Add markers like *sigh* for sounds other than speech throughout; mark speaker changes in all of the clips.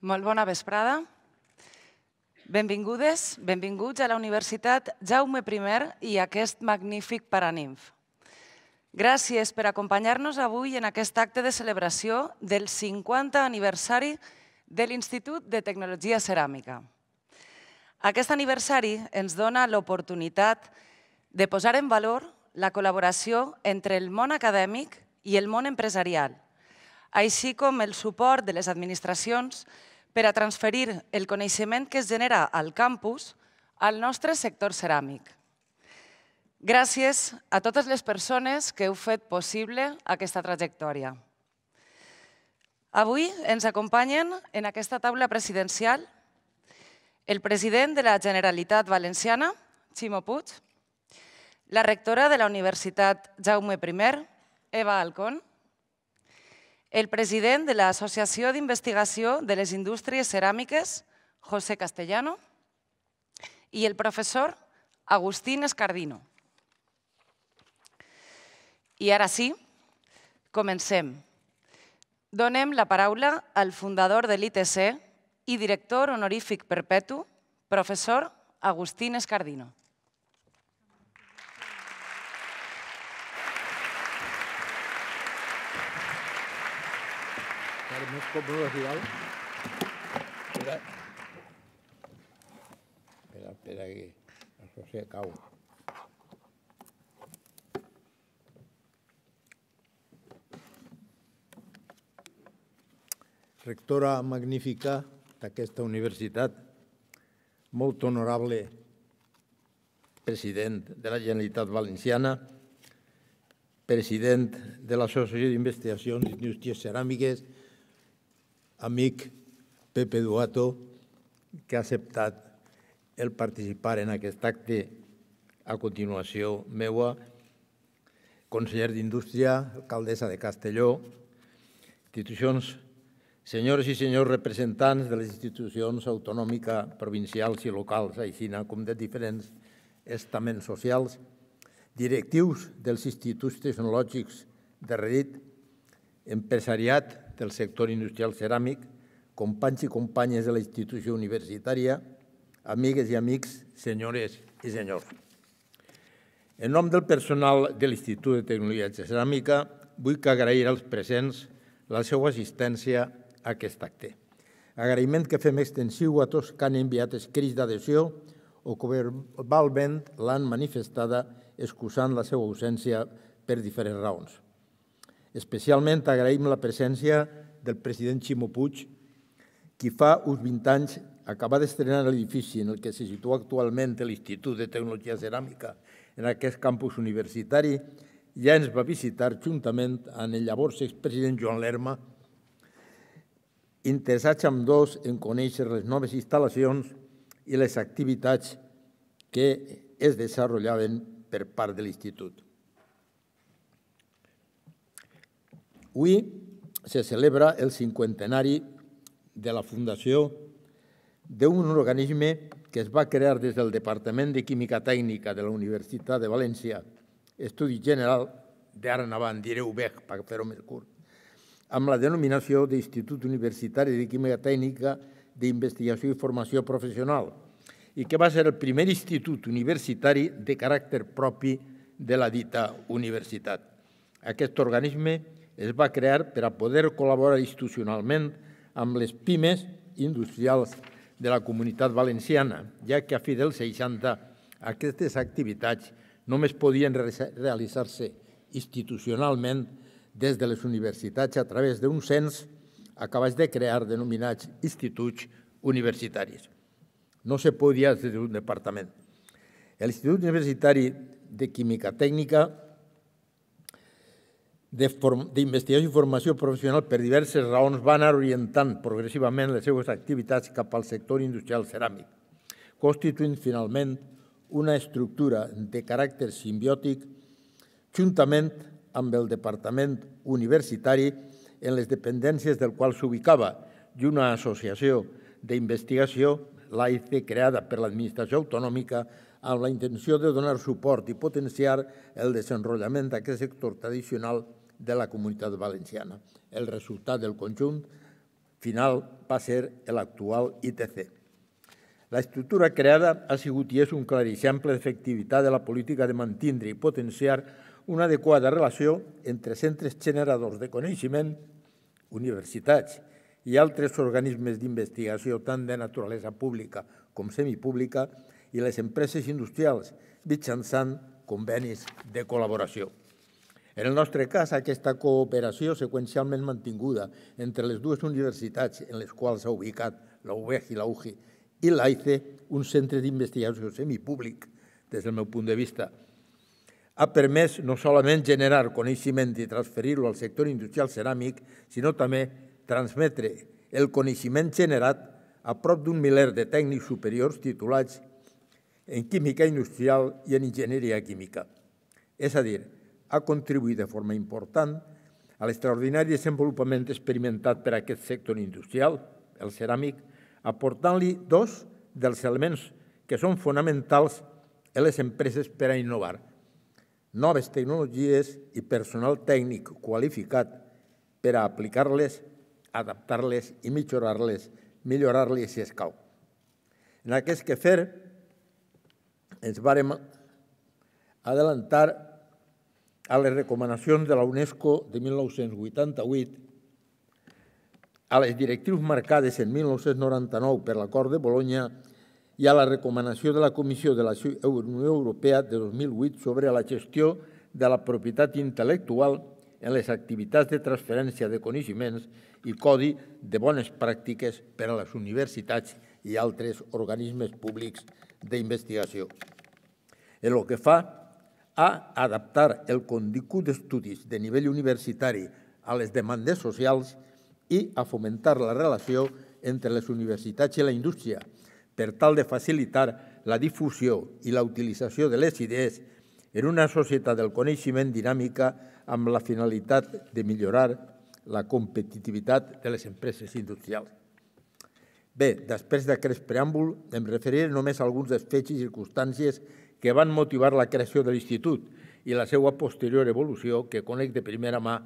Speaker 1: Molt bona vesprada. Benvingudes, benvinguts a la Universitat Jaume I i a aquest magnífic Paraninf. Gràcies per acompanyar-nos avui en aquest acte de celebració del 50 aniversari de l'Institut de Tecnologia Ceràmica. Aquest aniversari ens dona l'oportunitat de posar en valor la col·laboració entre el món acadèmic i el món empresarial, així com el suport de les administracions per a transferir el coneixement que es genera al campus al nostre sector ceràmic. Gràcies a totes les persones que heu fet possible aquesta trajectòria. Avui ens acompanyen en aquesta taula presidencial el president de la Generalitat Valenciana, Ximo Puig, la rectora de la Universitat Jaume I, Eva Alcón, el president de l'Associació d'Investigació de les Indústries Ceràmiques, José Castellano, i el professor Agustín Escardino. I ara sí, comencem. Donem la paraula al fundador de l'ITC i director honorífic perpetu, professor Agustín Escardino.
Speaker 2: Ara més com no Espera. Espera, espera, que això se cau. Rectora magnífica d'aquesta universitat, molt honorable president de la Generalitat Valenciana, president de l'Associació d'Investigacions d'Indústries Ceràmiques, amic Pepe Duato, que ha acceptat el participar en aquest acte a continuació meua, conseller d'Indústria, alcaldessa de Castelló, institucions, senyors i senyors representants de les institucions autonòmica, provincials i locals, així com de diferents estaments socials, directius dels instituts tecnològics de redit, empresariat, del sector industrial ceràmic, companys i companyes de la institució universitària, amigues i amics, senyores i senyors. En nom del personal de l'Institut de Tecnologia de Ceràmica, vull que agrair als presents la seva assistència a aquest acte. Agraïment que fem extensiu a tots que han enviat escrits d'adhesió o que verbalment l'han manifestada excusant la seva ausència per diferents raons. Especialment agraïm la presència del president Ximo Puig, qui fa uns 20 anys acaba d'estrenar l'edifici en el que se situa actualment l'Institut de Tecnologia Ceràmica en aquest campus universitari, ja ens va visitar juntament amb el llavors expresident Joan Lerma, interessats amb dos en conèixer les noves instal·lacions i les activitats que es desenvolupaven per part de l'Institut. Avui se celebra el cinquantenari de la fundació d'un organisme que es va crear des del Departament de Química Tècnica de la Universitat de València, Estudi General, d'ara en avant diré UBEC per fer-ho més curt, amb la denominació d'Institut Universitari de Química Tècnica d'Investigació i Formació Professional i que va ser el primer institut universitari de caràcter propi de la dita universitat. Aquest organisme es va crear per a poder col·laborar institucionalment amb les pimes industrials de la comunitat valenciana, ja que a fi dels 60 aquestes activitats només podien realitzar-se institucionalment des de les universitats a través d'un cens acabats de crear denominats instituts universitaris. No se podia des d'un departament. L'Institut Universitari de Química Tècnica d'investigació i formació professional per diverses raons van anar orientant progressivament les seues activitats cap al sector industrial ceràmic, constituint finalment una estructura de caràcter simbiòtic juntament amb el departament universitari en les dependències del qual s'ubicava i una associació d'investigació, l'AICE, creada per l'administració autonòmica amb la intenció de donar suport i potenciar el desenrotllament d'aquest sector tradicional de la comunitat valenciana. El resultat del conjunt final va ser l'actual ITC. L'estructura creada ha sigut i és un clar exemple d'efectivitat de la política de mantindre i potenciar una adequada relació entre centres generadors de coneixement, universitats i altres organismes d'investigació tant de naturalesa pública com semipública i les empreses industrials mitjançant convenis de col·laboració. En el nostre cas, aquesta cooperació seqüencialment mantinguda entre les dues universitats en les quals s'ha ubicat la UBEG i la UGI i l'AICE, un centre d'investigació semipúblic, des del meu punt de vista, ha permès no solament generar coneixement i transferir-lo al sector industrial ceràmic, sinó també transmetre el coneixement generat a prop d'un miler de tècnics superiors titulats en química industrial i en enginyeria química. És a dir, ha contribuït de forma important a l'extraordinari desenvolupament experimentat per aquest sector industrial, el ceràmic, aportant-li dos dels elements que són fonamentals a les empreses per a innovar, noves tecnologies i personal tècnic qualificat per a aplicar-les, adaptar-les i millorar-les, millorar-les si escau. En aquest que fer ens vàrem adelantar a les recomanacions de la UNESCO de 1988, a les directrius marcades en 1999 per l'Acord de Bologna i a la recomanació de la Comissió de la Unió Europea de 2008 sobre la gestió de la propietat intel·lectual en les activitats de transferència de coneixements i codi de bones pràctiques per a les universitats i altres organismes públics d'investigació. En el que fa a adaptar el contingut d'estudis de nivell universitari a les demandes socials i a fomentar la relació entre les universitats i la indústria per tal de facilitar la difusió i la utilització de les idees en una societat del coneixement dinàmica amb la finalitat de millorar la competitivitat de les empreses industrials. Bé, després d'aquest preàmbul, em referiré només a alguns dels fets i circumstàncies que que van motivar la creació de l'Institut i la seva posterior evolució, que conec de primera mà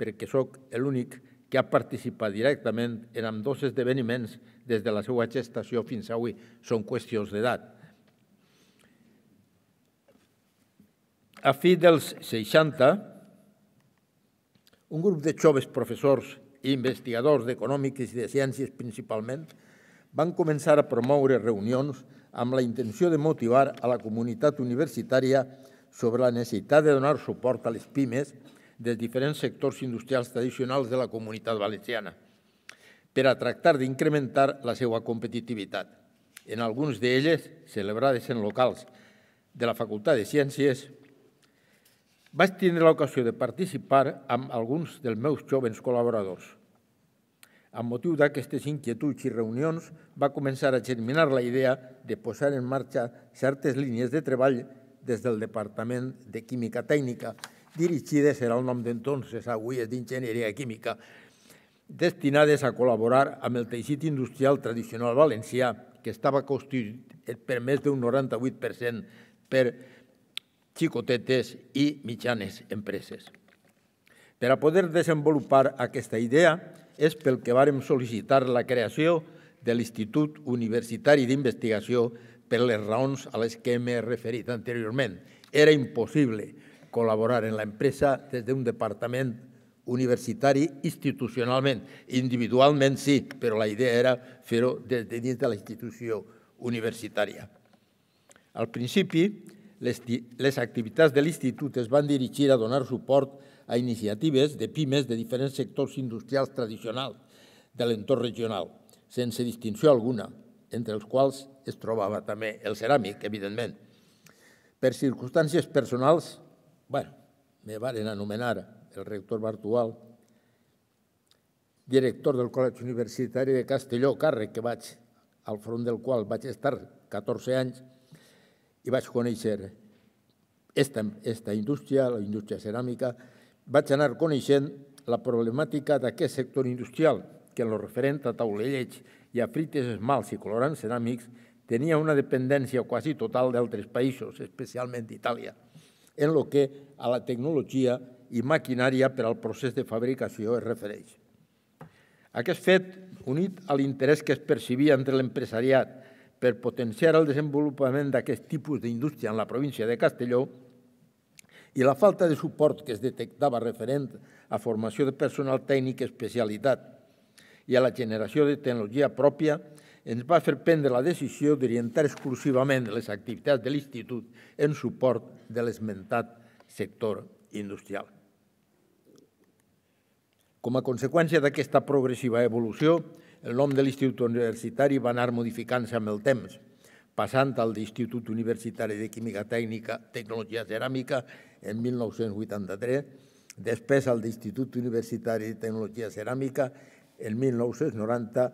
Speaker 2: perquè sóc l'únic que ha participat directament en amb dos esdeveniments des de la seva gestació fins avui. Són qüestions d'edat. A fi dels 60, un grup de joves professors i investigadors d'econòmiques i de ciències principalment van començar a promoure reunions amb la intenció de motivar a la comunitat universitària sobre la necessitat de donar suport a les pimes dels diferents sectors industrials tradicionals de la comunitat valenciana per a tractar d'incrementar la seva competitivitat. En alguns d'elles, celebrades en locals de la Facultat de Ciències, vaig tindre l'ocasió de participar amb alguns dels meus jovens col·laboradors – amb motiu d'aquestes inquietuds i reunions va començar a germinar la idea de posar en marxa certes línies de treball des del Departament de Química Tècnica, dirigides, era el nom d'entonces, avui és d'Enginyeria Química, destinades a col·laborar amb el teixit industrial tradicional valencià, que estava constituït per més d'un 98% per xicotetes i mitjanes empreses. Per a poder desenvolupar aquesta idea, és pel que vàrem sol·licitar la creació de l'Institut Universitari d'Investigació per les raons a les que m'he referit anteriorment. Era impossible col·laborar en l'empresa des d'un departament universitari institucionalment. Individualment sí, però la idea era fer-ho des de dins de la institució universitària. Al principi, les, les activitats de l'Institut es van dirigir a donar suport a a iniciatives de pimes de diferents sectors industrials tradicionals de l'entorn regional, sense distinció alguna, entre els quals es trobava també el ceràmic, evidentment. Per circumstàncies personals, bueno, me varen anomenar el rector Bartual, director del Col·legi Universitari de Castelló, càrrec que vaig, al front del qual vaig estar 14 anys, i vaig conèixer esta, esta indústria, la indústria ceràmica, vaig anar coneixent la problemàtica d'aquest sector industrial, que en lo referent a taulellets i a frites esmals i colorants ceràmics tenia una dependència quasi total d'altres països, especialment d'Itàlia, en lo que a la tecnologia i maquinària per al procés de fabricació es refereix. Aquest fet, unit a l'interès que es percibia entre l'empresariat per potenciar el desenvolupament d'aquest tipus d'indústria en la província de Castelló, i la falta de suport que es detectava referent a formació de personal tècnic especialitat i a la generació de tecnologia pròpia ens va fer prendre la decisió d'orientar exclusivament les activitats de l'Institut en suport de l'esmentat sector industrial. Com a conseqüència d'aquesta progressiva evolució, el nom de l'Institut Universitari va anar modificant-se amb el temps – passant al d'Institut Universitari de Química Tècnica, Tecnologia Ceràmica en 1983, després al d'Institut Universitari de Tecnologia Ceràmica en 1990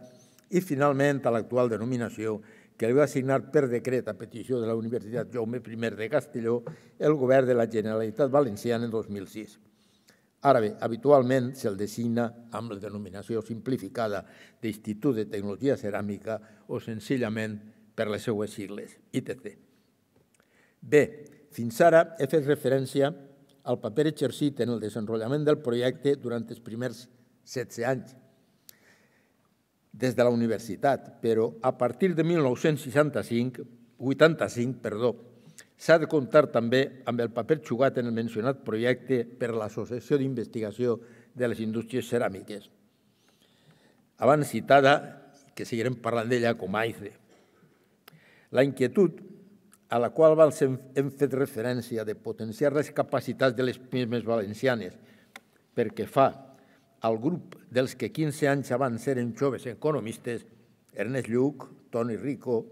Speaker 2: i finalment a l'actual denominació que li va assignar per decret a petició de la Universitat Jaume I de Castelló el govern de la Generalitat Valenciana en 2006. Ara bé, habitualment se'l designa amb la denominació simplificada d'Institut de Tecnologia Ceràmica o senzillament per les seues sigles, ITC. Bé, fins ara he fet referència al paper exercit en el desenvolupament del projecte durant els primers 16 anys des de la universitat, però a partir de 1965, 85, perdó, s'ha de comptar també amb el paper jugat en el mencionat projecte per l'Associació d'Investigació de les Indústries Ceràmiques, abans citada, que seguirem parlant d'ella com a AICE, la inquietud a la qual hem fet referència de potenciar les capacitats de les pimes valencianes perquè fa al grup dels que 15 anys abans eren joves economistes, Ernest Lluc, Toni Rico,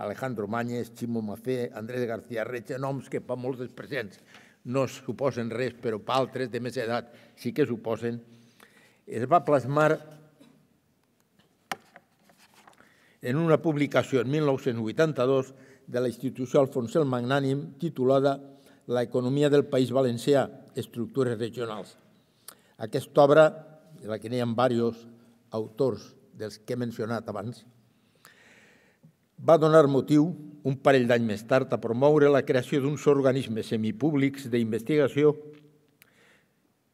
Speaker 2: Alejandro Mañez, Ximo Mafé, Andrés García Reche, noms que per molts dels presents no suposen res, però per altres de més edat sí que suposen, es va plasmar en una publicació en 1982 de la institució Alfons el Magnànim titulada La economia del País Valencià, estructures regionals. Aquesta obra, de la que n'hi ha diversos autors dels que he mencionat abans, va donar motiu, un parell d'anys més tard, a promoure la creació d'uns organismes semipúblics d'investigació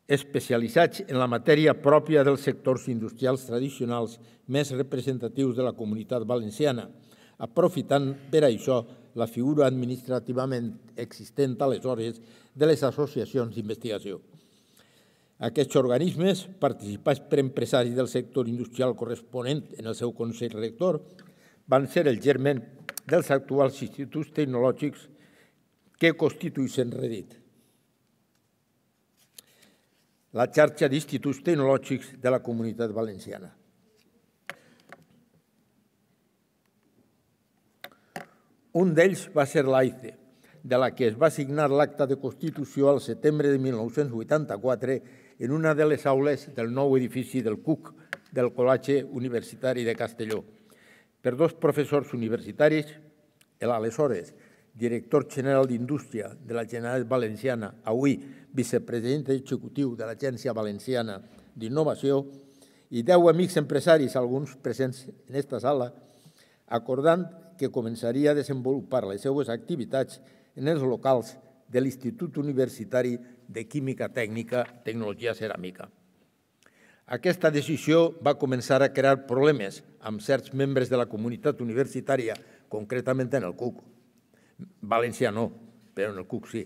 Speaker 2: especialitzats en la matèria pròpia dels sectors industrials tradicionals més representatius de la comunitat valenciana, aprofitant per això la figura administrativament existent aleshores de les associacions d'investigació. Aquests organismes, participats per empresaris del sector industrial corresponent en el seu Consell Rector, van ser el germen dels actuals instituts tecnològics que constitueixen Redit la xarxa d'instituts tecnològics de la comunitat valenciana. Un d'ells va ser l'AICE, de la que es va signar l'acta de Constitució al setembre de 1984 en una de les aules del nou edifici del CUC, del Col·legi Universitari de Castelló, per dos professors universitaris, l'aleshores director general d'Indústria de la Generalitat Valenciana, avui vicepresident executiu de l'Agència Valenciana d'Innovació, i deu amics empresaris, alguns presents en aquesta sala, acordant que començaria a desenvolupar les seues activitats en els locals de l'Institut Universitari de Química Tècnica Tecnologia Ceràmica. Aquesta decisió va començar a crear problemes amb certs membres de la comunitat universitària, concretament en el CUC. València no, però en el CUC sí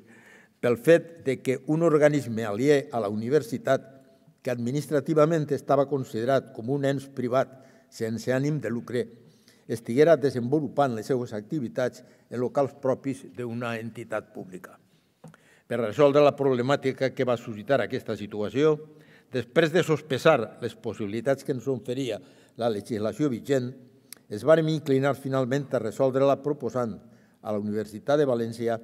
Speaker 2: pel fet de que un organisme alier a la universitat que administrativament estava considerat com un ens privat sense ànim de lucre, estiguera desenvolupant les seues activitats en locals propis d'una entitat pública. Per resoldre la problemàtica que va suscitar aquesta situació, després de sospesar les possibilitats que ens oferia la legislació vigent, es van inclinar finalment a resoldre-la proposant a la Universitat de València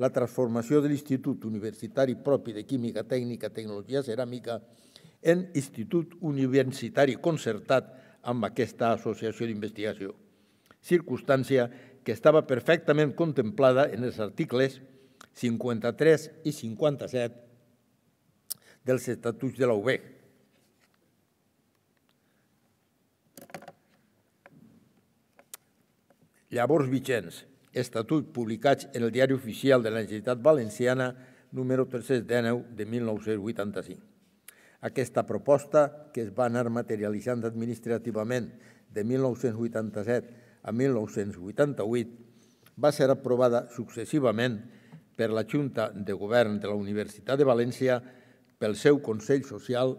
Speaker 2: la transformació de l'Institut Universitari propi de Química Tècnica, Tecnologia Ceràmica en Institut Universitari Concertat amb aquesta associació d'investigació, circumstància que estava perfectament contemplada en els articles 53 i 57 dels estatuts de la UB. Llavors, Vicenç, estatut publicats en el Diari Oficial de la Generalitat Valenciana número 319 de 1985. Aquesta proposta, que es va anar materialitzant administrativament de 1987 a 1988, va ser aprovada successivament per la Junta de Govern de la Universitat de València, pel seu Consell Social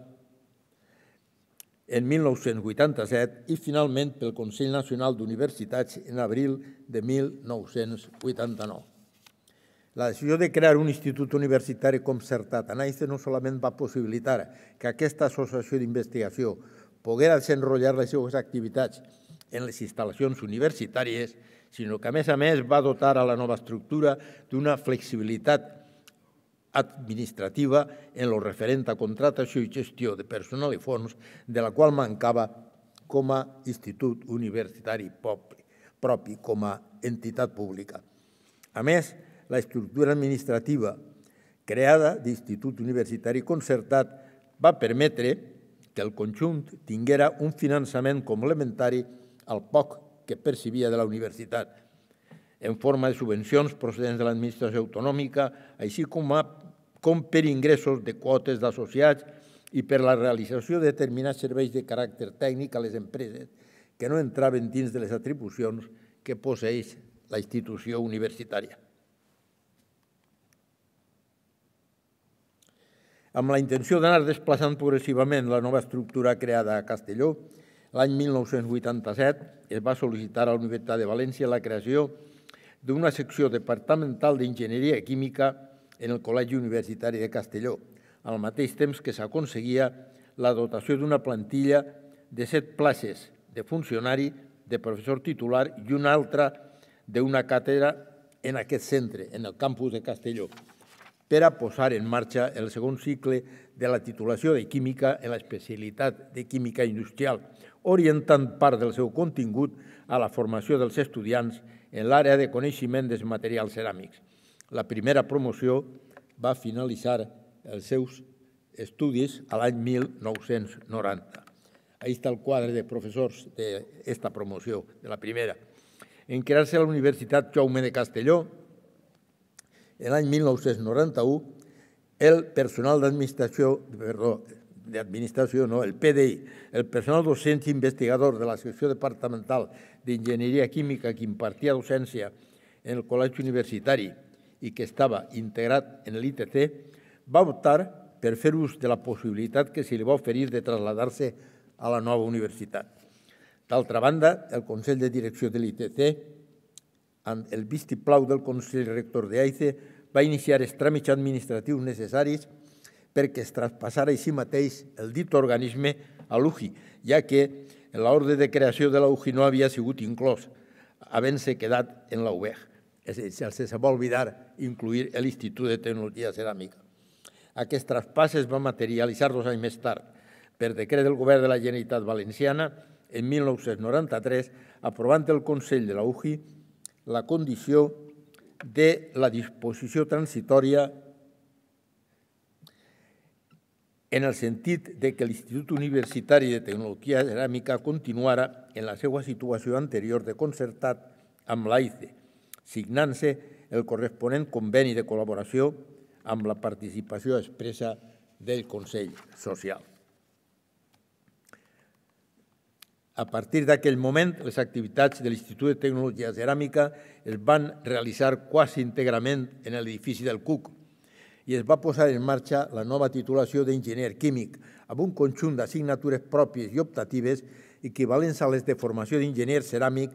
Speaker 2: en 1987 i finalment pel Consell Nacional d'Universitats en abril de 1989. La decisió de crear un institut universitari concertat a Naïs no solament va possibilitar que aquesta associació d'investigació poguera desenrotllar les seues activitats en les instal·lacions universitàries, sinó que, a més a més, va dotar a la nova estructura d'una flexibilitat administrativa en lo referent a contratació i gestió de personal i fons, de la qual mancava com a institut universitari propi, com a entitat pública. A més, la estructura administrativa creada d'Institut Universitari Concertat va permetre que el conjunt tinguera un finançament complementari al poc que percibia de la universitat, en forma de subvencions procedents de l'administració autonòmica, així com, a, com per ingressos de quotes d'associats i per la realització de determinats serveis de caràcter tècnic a les empreses que no entraven dins de les atribucions que posseix la institució universitària. Amb la intenció d'anar desplaçant progressivament la nova estructura creada a Castelló, l'any 1987 es va sol·licitar a la Universitat de València la creació de d'una secció departamental d'Enginyeria Química en el Col·legi Universitari de Castelló, al mateix temps que s'aconseguia la dotació d'una plantilla de set places de funcionari, de professor titular i una altra d'una càtedra en aquest centre, en el campus de Castelló, per a posar en marxa el segon cicle de la titulació de Química en l'especialitat de Química Industrial, orientant part del seu contingut a la formació dels estudiants en l'àrea de coneixement dels materials ceràmics. La primera promoció va finalitzar els seus estudis a l'any 1990. Ahí està el quadre de professors d'aquesta promoció, de la primera. En crear-se la Universitat Jaume de Castelló, l'any 1991, el personal d'administració, perdó, de Administració, no, el PDI, el personal docent investigador de la secció departamental d'Enginyeria Química que impartia docència en el col·legi universitari i que estava integrat en l'ITT, va optar per fer ús de la possibilitat que se li va oferir de traslladar-se a la nova universitat. D'altra banda, el Consell de Direcció de l'ITT, amb el vistiplau del Consell Rector d'AICE, va iniciar els tràmits administratius necessaris per perquè es traspassara així mateix el dit organisme a l'UJI, ja que l'ordre de creació de l'UJI no havia sigut inclòs, havent-se quedat en la a dir, se va oblidar incluir l'Institut de Tecnologia Ceràmica. Aquest traspàs es va materialitzar dos anys més tard, per decret del Govern de la Generalitat Valenciana, en 1993, aprovant el Consell de la la condició de la disposició transitoria en el sentit de que l'Institut Universitari de Tecnologia Ceràmica continuara en la seva situació anterior de concertat amb l'AICE, signant-se el corresponent conveni de col·laboració amb la participació expressa del Consell Social. A partir d'aquell moment, les activitats de l'Institut de Tecnologia Ceràmica es van realitzar quasi íntegrament en l'edifici del CUC, i es va posar en marxa la nova titulació d'enginyer químic, amb un conjunt d'assignatures pròpies i optatives equivalents a les de formació d'enginyer ceràmic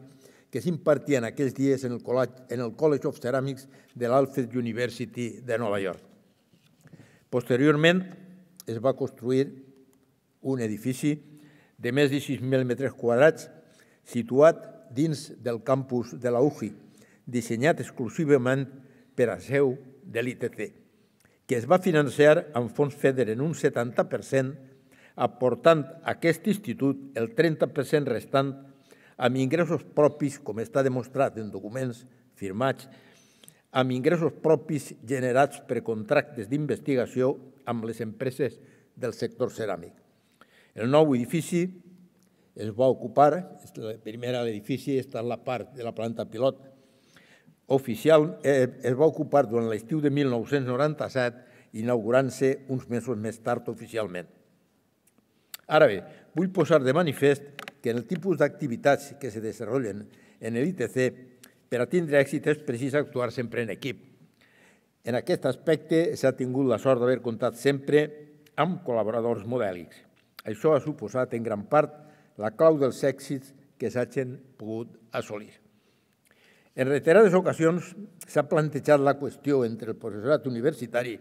Speaker 2: que s'impartien aquells dies en el, College, en el College of Ceramics de l'Alfred University de Nova York. Posteriorment, es va construir un edifici de més de 6.000 metres quadrats situat dins del campus de la UJI, dissenyat exclusivament per a seu de l'ITC que es va financiar amb fons FEDER en un 70%, aportant a aquest institut el 30% restant amb ingressos propis, com està demostrat en documents firmats, amb ingressos propis generats per contractes d'investigació amb les empreses del sector ceràmic. El nou edifici es va ocupar, la primera l'edifici, és la part de la planta pilot, oficial eh, eh, es va ocupar durant l'estiu de 1997, inaugurant-se uns mesos més tard oficialment. Ara bé, vull posar de manifest que en el tipus d'activitats que se desenvolupen en l'ITC per a tindre èxit és precís actuar sempre en equip. En aquest aspecte s'ha tingut la sort d'haver comptat sempre amb col·laboradors modèlics. Això ha suposat en gran part la clau dels èxits que s'hagin pogut assolir. En reiterades ocasions s'ha plantejat la qüestió entre el professorat universitari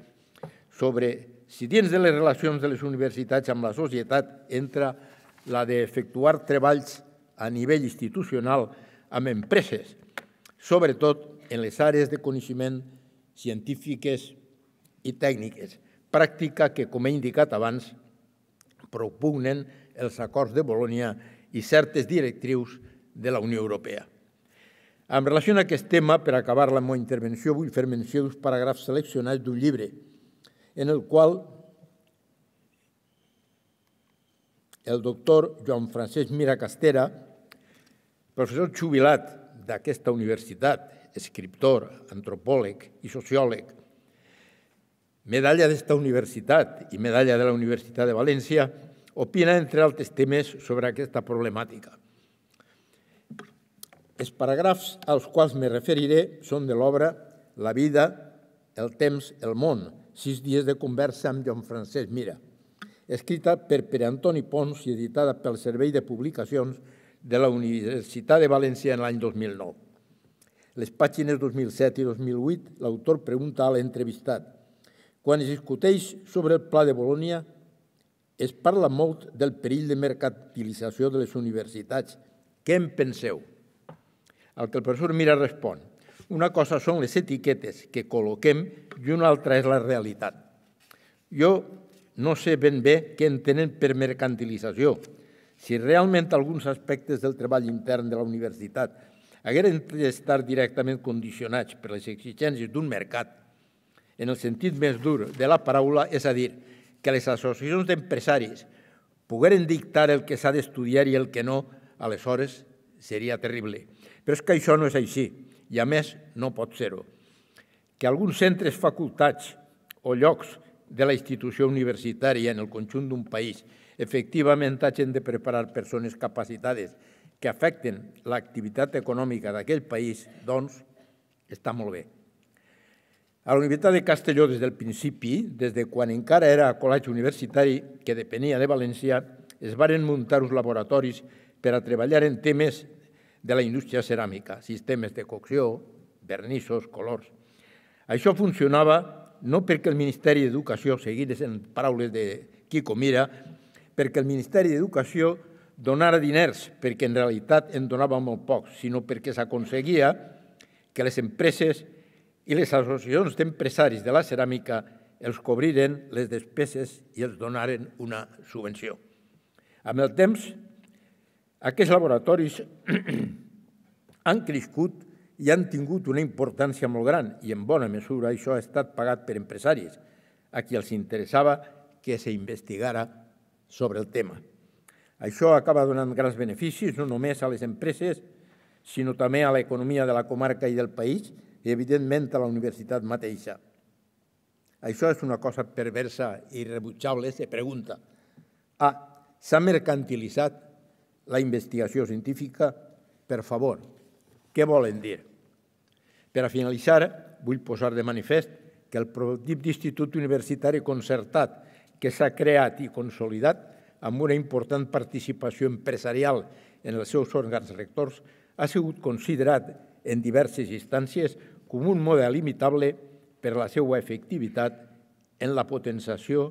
Speaker 2: sobre si dins de les relacions de les universitats amb la societat entra la d'efectuar treballs a nivell institucional amb empreses, sobretot en les àrees de coneixement científiques i tècniques, pràctica que, com he indicat abans, propugnen els acords de Bolònia i certes directrius de la Unió Europea. En relació a aquest tema, per acabar la meva intervenció, vull fer menció d'uns paràgrafs seleccionats d'un llibre en el qual el doctor Joan Francesc Miracastera, professor jubilat d'aquesta universitat, escriptor, antropòleg i sociòleg, medalla d'esta universitat i medalla de la Universitat de València, opina, entre altres temes, sobre aquesta problemàtica. Els paràgrafs als quals me referiré són de l'obra La vida, el temps, el món, sis dies de conversa amb John Francesc Mira, escrita per Pere Antoni Pons i editada pel Servei de Publicacions de la Universitat de València en l'any 2009. Les pàgines 2007 i 2008, l'autor pregunta a l'entrevistat quan es discuteix sobre el Pla de Bolònia, es parla molt del perill de mercantilització de les universitats. Què en penseu? Al que el professor Mira respon, una cosa són les etiquetes que col·loquem i una altra és la realitat. Jo no sé ben bé què entenen per mercantilització. Si realment alguns aspectes del treball intern de la universitat hagueren d'estar directament condicionats per les exigències d'un mercat, en el sentit més dur de la paraula, és a dir, que les associacions d'empresaris pogueren dictar el que s'ha d'estudiar i el que no, aleshores seria terrible. Però és que això no és així, i a més no pot ser-ho. Que alguns centres, facultats o llocs de la institució universitària en el conjunt d'un país efectivament hagin de preparar persones capacitades que afecten l'activitat econòmica d'aquell país, doncs, està molt bé. A la Universitat de Castelló, des del principi, des de quan encara era col·legi universitari, que depenia de València, es varen muntar uns laboratoris per a treballar en temes de la indústria ceràmica, sistemes de cocció, vernissos, colors. Això funcionava no perquè el Ministeri d'Educació, seguides en paraules de Quico Mira, perquè el Ministeri d'Educació donara diners, perquè en realitat en donava molt poc, sinó perquè s'aconseguia que les empreses i les associacions d'empresaris de la ceràmica els cobriren les despeses i els donaren una subvenció. Amb el temps, aquests laboratoris *clears throat* han crescut i han tingut una importància molt gran i en bona mesura això ha estat pagat per empresaris a qui els interessava que s'investigara sobre el tema. Això acaba donant grans beneficis no només a les empreses, sinó també a l'economia de la comarca i del país i, evidentment, a la universitat mateixa. Això és una cosa perversa i rebutjable, se pregunta. A, ah, s'ha mercantilitzat la investigació científica, per favor, què volen dir? Per a finalitzar, vull posar de manifest que el prototip d'institut universitari concertat que s'ha creat i consolidat amb una important participació empresarial en els seus òrgans rectors ha sigut considerat en diverses instàncies com un model imitable per la seva efectivitat en la potenciació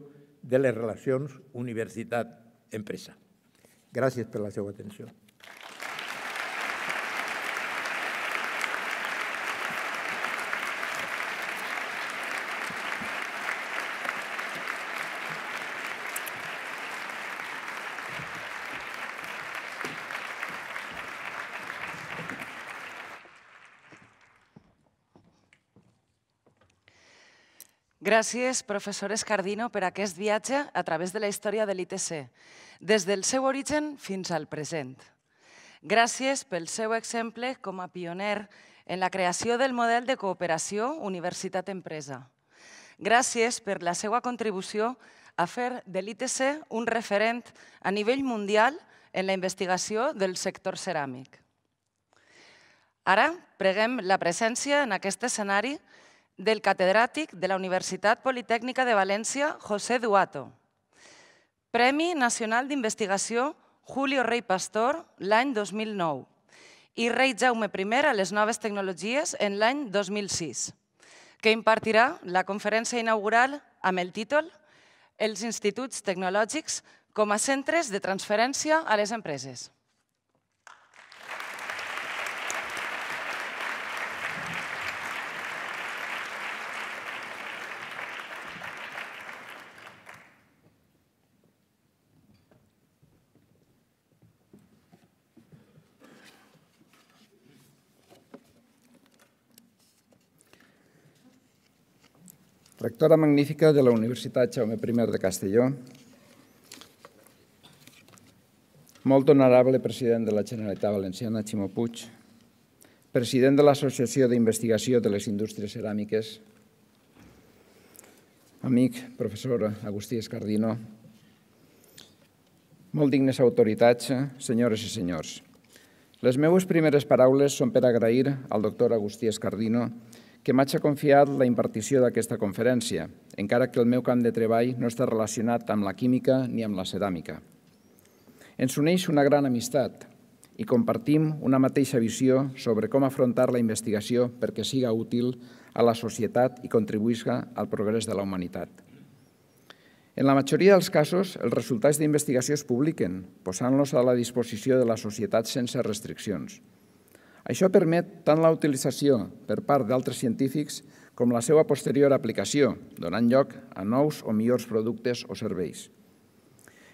Speaker 2: de les relacions universitat-empresa. Gràcies per la seva atenció.
Speaker 1: Gràcies, professor Escardino, per aquest viatge a través de la història de l'ITC des del seu origen fins al present. Gràcies pel seu exemple com a pioner en la creació del model de cooperació universitat-empresa. Gràcies per la seva contribució a fer de l'ITC un referent a nivell mundial en la investigació del sector ceràmic. Ara preguem la presència en aquest escenari del catedràtic de la Universitat Politècnica de València, José Duato. Premi Nacional d'Investigació Julio Rey Pastor l'any 2009 i Rey Jaume I a les noves tecnologies en l'any 2006, que impartirà la conferència inaugural amb el títol Els instituts tecnològics com a centres de transferència a les empreses.
Speaker 3: rectora magnífica de la Universitat Jaume I de Castelló, molt honorable president de la Generalitat Valenciana, Ximo Puig, president de l'Associació d'Investigació de les Indústries Ceràmiques, amic professor Agustí Escardino, molt dignes autoritats, senyores i senyors. Les meues primeres paraules són per agrair al doctor Agustí Escardino que m'haig confiat la impartició d'aquesta conferència, encara que el meu camp de treball no està relacionat amb la química ni amb la ceràmica. Ens uneix una gran amistat i compartim una mateixa visió sobre com afrontar la investigació perquè siga útil a la societat i contribuïsca al progrés de la humanitat. En la majoria dels casos, els resultats d'investigació es publiquen, posant-los a la disposició de la societat sense restriccions. Això permet tant la utilització per part d'altres científics com la seva posterior aplicació, donant lloc a nous o millors productes o serveis.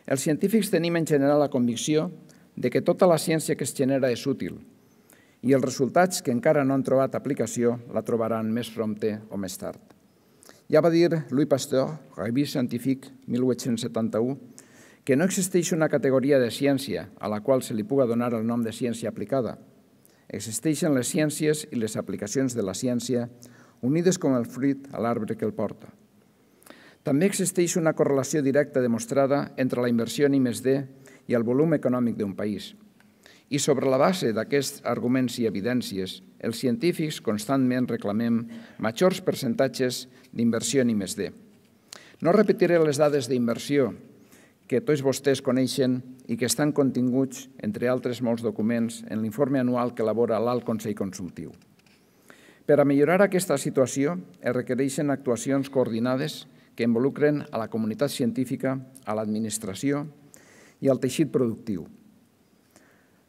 Speaker 3: Els científics tenim en general la convicció de que tota la ciència que es genera és útil i els resultats que encara no han trobat aplicació la trobaran més prompte o més tard. Ja va dir Louis Pasteur, revist científic, 1871, que no existeix una categoria de ciència a la qual se li puga donar el nom de ciència aplicada – Existeixen les ciències i les aplicacions de la ciència unides com el fruit a l'arbre que el porta. També existeix una correlació directa demostrada entre la inversió en I+D i el volum econòmic d'un país. I sobre la base d'aquests arguments i evidències, els científics constantment reclamem majors percentatges d'inversió en I+D. No repetiré les dades d'inversió que tots vostès coneixen i que estan continguts, entre altres molts documents, en l'informe anual que elabora l'Alt Consell Consultiu. Per a millorar aquesta situació es requereixen actuacions coordinades que involucren a la comunitat científica, a l'administració i al teixit productiu.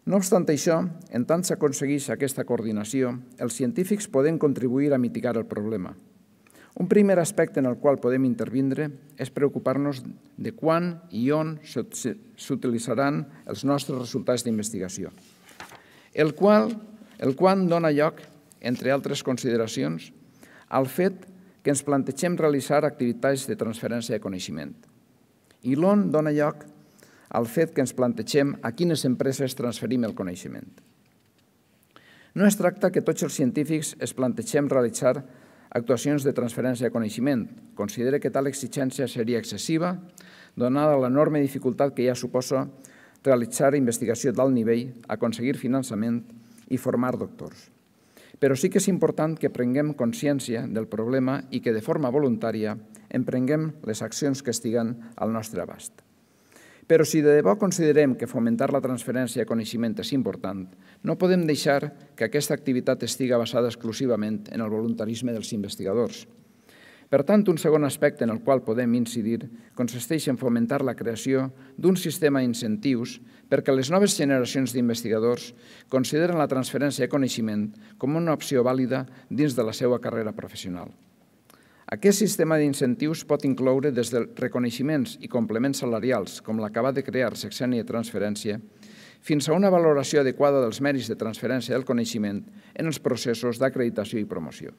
Speaker 3: No obstant això, en tant s'aconsegueix aquesta coordinació, els científics poden contribuir a mitigar el problema – un primer aspecte en el qual podem intervindre és preocupar-nos de quan i on s'utilitzaran els nostres resultats d'investigació, el, qual, el quan dona lloc, entre altres consideracions, al fet que ens plantegem realitzar activitats de transferència de coneixement. I l'on dona lloc al fet que ens plantegem a quines empreses transferim el coneixement. No es tracta que tots els científics es plantegem realitzar activitats actuacions de transferència de coneixement. Considera que tal exigència seria excessiva, donada l'enorme dificultat que ja suposa realitzar investigació d'alt nivell, aconseguir finançament i formar doctors. Però sí que és important que prenguem consciència del problema i que de forma voluntària emprenguem les accions que estiguen al nostre abast. Però si de debò considerem que fomentar la transferència de coneixement és important, no podem deixar que aquesta activitat estigui basada exclusivament en el voluntarisme dels investigadors. Per tant, un segon aspecte en el qual podem incidir consisteix en fomentar la creació d'un sistema d'incentius perquè les noves generacions d'investigadors consideren la transferència de coneixement com una opció vàlida dins de la seva carrera professional. Aquest sistema d'incentius pot incloure des de reconeixements i complements salarials, com l'acabat de crear sexeni de transferència, fins a una valoració adequada dels mèrits de transferència del coneixement en els processos d'acreditació i promoció.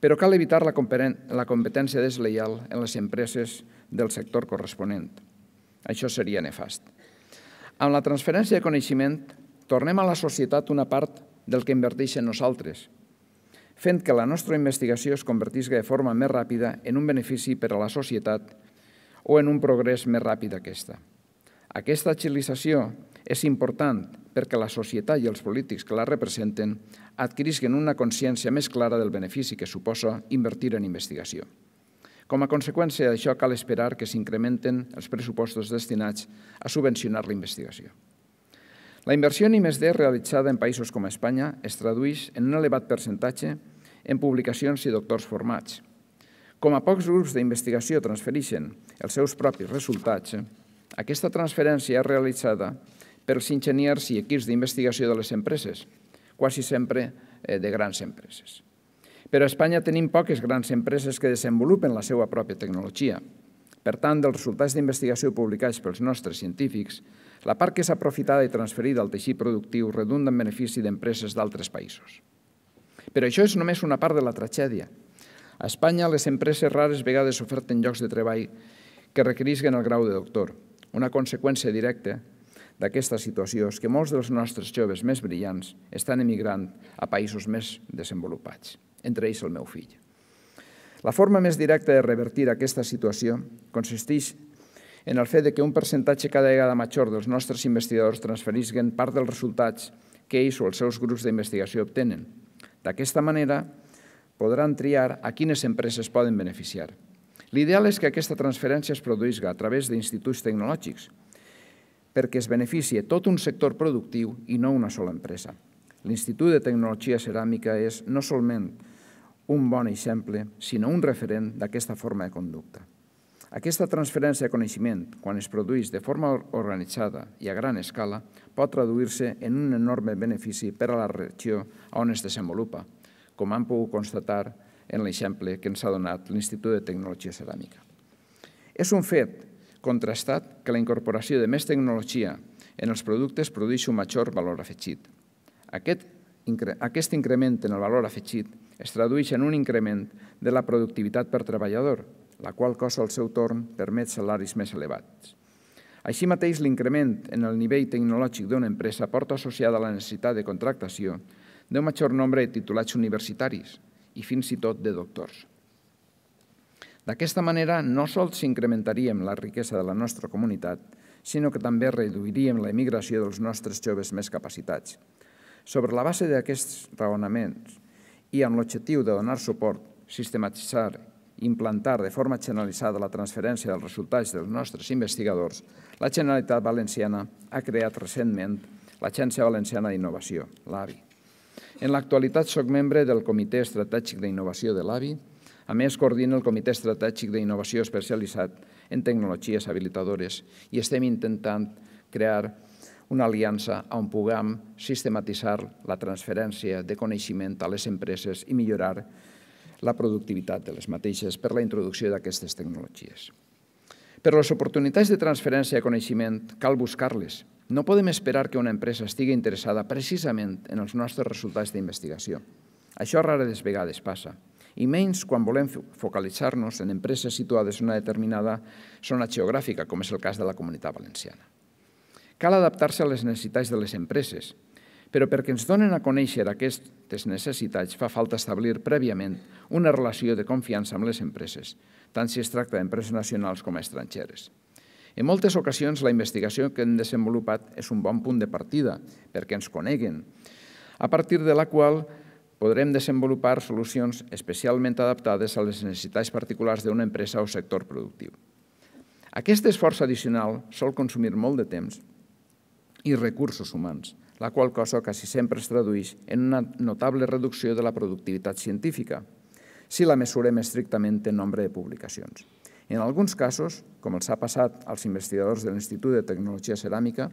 Speaker 3: Però cal evitar la competència desleial en les empreses del sector corresponent. Això seria nefast. Amb la transferència de coneixement, tornem a la societat una part del que inverteixen nosaltres, fent que la nostra investigació es convertisca de forma més ràpida en un benefici per a la societat o en un progrés més ràpid d'aquesta. Aquesta agilització és important perquè la societat i els polítics que la representen adquirisquen una consciència més clara del benefici que suposa invertir en investigació. Com a conseqüència d'això, cal esperar que s'incrementen els pressupostos destinats a subvencionar la investigació. La inversió en I+.D. realitzada en països com Espanya es tradueix en un elevat percentatge en publicacions i doctors formats. Com a pocs grups d'investigació transfereixen els seus propis resultats, aquesta transferència és realitzada pels enginyers i equips d'investigació de les empreses, quasi sempre eh, de grans empreses. Però a Espanya tenim poques grans empreses que desenvolupen la seva pròpia tecnologia. Per tant, dels resultats d'investigació publicats pels nostres científics, la part que és aprofitada i transferida al teixit productiu redunda en benefici d'empreses d'altres països. Però això és només una part de la tragèdia. A Espanya, les empreses rares vegades oferten llocs de treball que requerisquen el grau de doctor. Una conseqüència directa d'aquesta situació és que molts dels nostres joves més brillants estan emigrant a països més desenvolupats, entre ells el meu fill. La forma més directa de revertir aquesta situació consisteix en el fet que un percentatge cada vegada major dels nostres investigadors transferisquen part dels resultats que ells o els seus grups d'investigació obtenen, D'aquesta manera, podran triar a quines empreses poden beneficiar. L'ideal és que aquesta transferència es produïsca a través d'instituts tecnològics, perquè es beneficia tot un sector productiu i no una sola empresa. L'Institut de Tecnologia Ceràmica és no solament un bon exemple, sinó un referent d'aquesta forma de conducta. Aquesta transferència de coneixement, quan es produeix de forma organitzada i a gran escala, pot traduir-se en un enorme benefici per a la regió on es desenvolupa, com han pogut constatar en l'exemple que ens ha donat l'Institut de Tecnologia Ceràmica. És un fet contrastat que la incorporació de més tecnologia en els productes produeix un major valor afegit. Aquest, aquest increment en el valor afegit es tradueix en un increment de la productivitat per treballador, la qual cosa al seu torn permet salaris més elevats. Així mateix, l'increment en el nivell tecnològic d'una empresa porta associada a la necessitat de contractació d'un major nombre de titulats universitaris i fins i tot de doctors. D'aquesta manera, no sols incrementaríem la riquesa de la nostra comunitat, sinó que també reduiríem la emigració dels nostres joves més capacitats. Sobre la base d'aquests raonaments i amb l'objectiu de donar suport, sistematitzar implantar de forma generalitzada la transferència dels resultats dels nostres investigadors, la Generalitat Valenciana ha creat recentment l'Agència Valenciana d'Innovació, l'AVI. En l'actualitat sóc membre del Comitè Estratègic d'Innovació de l'AVI, a més, coordina el Comitè Estratègic d'Innovació Especialitzat en Tecnologies Habilitadores i estem intentant crear una aliança on puguem sistematitzar la transferència de coneixement a les empreses i millorar la productivitat de les mateixes per la introducció d'aquestes tecnologies. Per les oportunitats de transferència de coneixement cal buscar-les. No podem esperar que una empresa estigui interessada precisament en els nostres resultats d'investigació. Això rares vegades passa, i menys quan volem focalitzar-nos en empreses situades en una determinada zona geogràfica, com és el cas de la Comunitat Valenciana. Cal adaptar-se a les necessitats de les empreses, però perquè ens donen a conèixer aquestes necessitats fa falta establir prèviament una relació de confiança amb les empreses, tant si es tracta d'empreses nacionals com estrangeres. En moltes ocasions, la investigació que hem desenvolupat és un bon punt de partida perquè ens coneguen, a partir de la qual podrem desenvolupar solucions especialment adaptades a les necessitats particulars d'una empresa o sector productiu. Aquest esforç addicional sol consumir molt de temps i recursos humans, la qual cosa quasi sempre es tradueix en una notable reducció de la productivitat científica, si la mesurem estrictament en nombre de publicacions. En alguns casos, com els ha passat als investigadors de l'Institut de Tecnologia Ceràmica,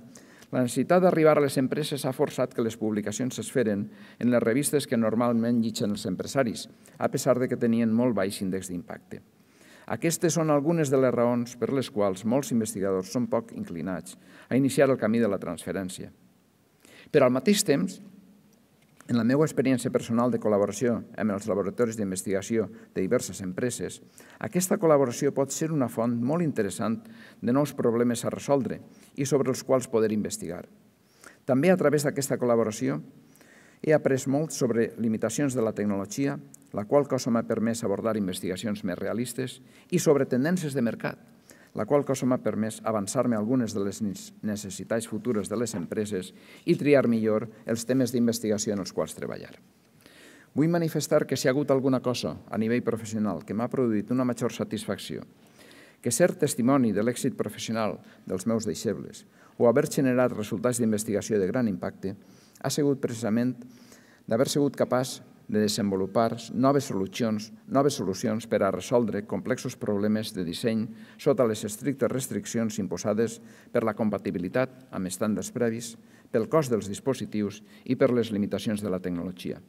Speaker 3: la necessitat d'arribar a les empreses ha forçat que les publicacions es feren en les revistes que normalment llitgen els empresaris, a pesar de que tenien molt baix índex d'impacte. Aquestes són algunes de les raons per les quals molts investigadors són poc inclinats a iniciar el camí de la transferència. Però al mateix temps, en la meva experiència personal de col·laboració amb els laboratoris d'investigació de diverses empreses, aquesta col·laboració pot ser una font molt interessant de nous problemes a resoldre i sobre els quals poder investigar. També a través d'aquesta col·laboració he après molt sobre limitacions de la tecnologia, la qual cosa m'ha permès abordar investigacions més realistes i sobre tendències de mercat, la qual cosa m'ha permès avançar-me algunes de les necessitats futures de les empreses i triar millor els temes d'investigació en els quals treballar. Vull manifestar que si hi ha hagut alguna cosa a nivell professional que m'ha produït una major satisfacció, que ser testimoni de l'èxit professional dels meus deixebles o haver generat resultats d'investigació de gran impacte ha sigut precisament d'haver sigut capaç de desenvolupar noves solucions, noves solucions per a resoldre complexos problemes de disseny sota les estrictes restriccions imposades per la compatibilitat amb estàndards previs, pel cost dels dispositius i per les limitacions de la tecnologia.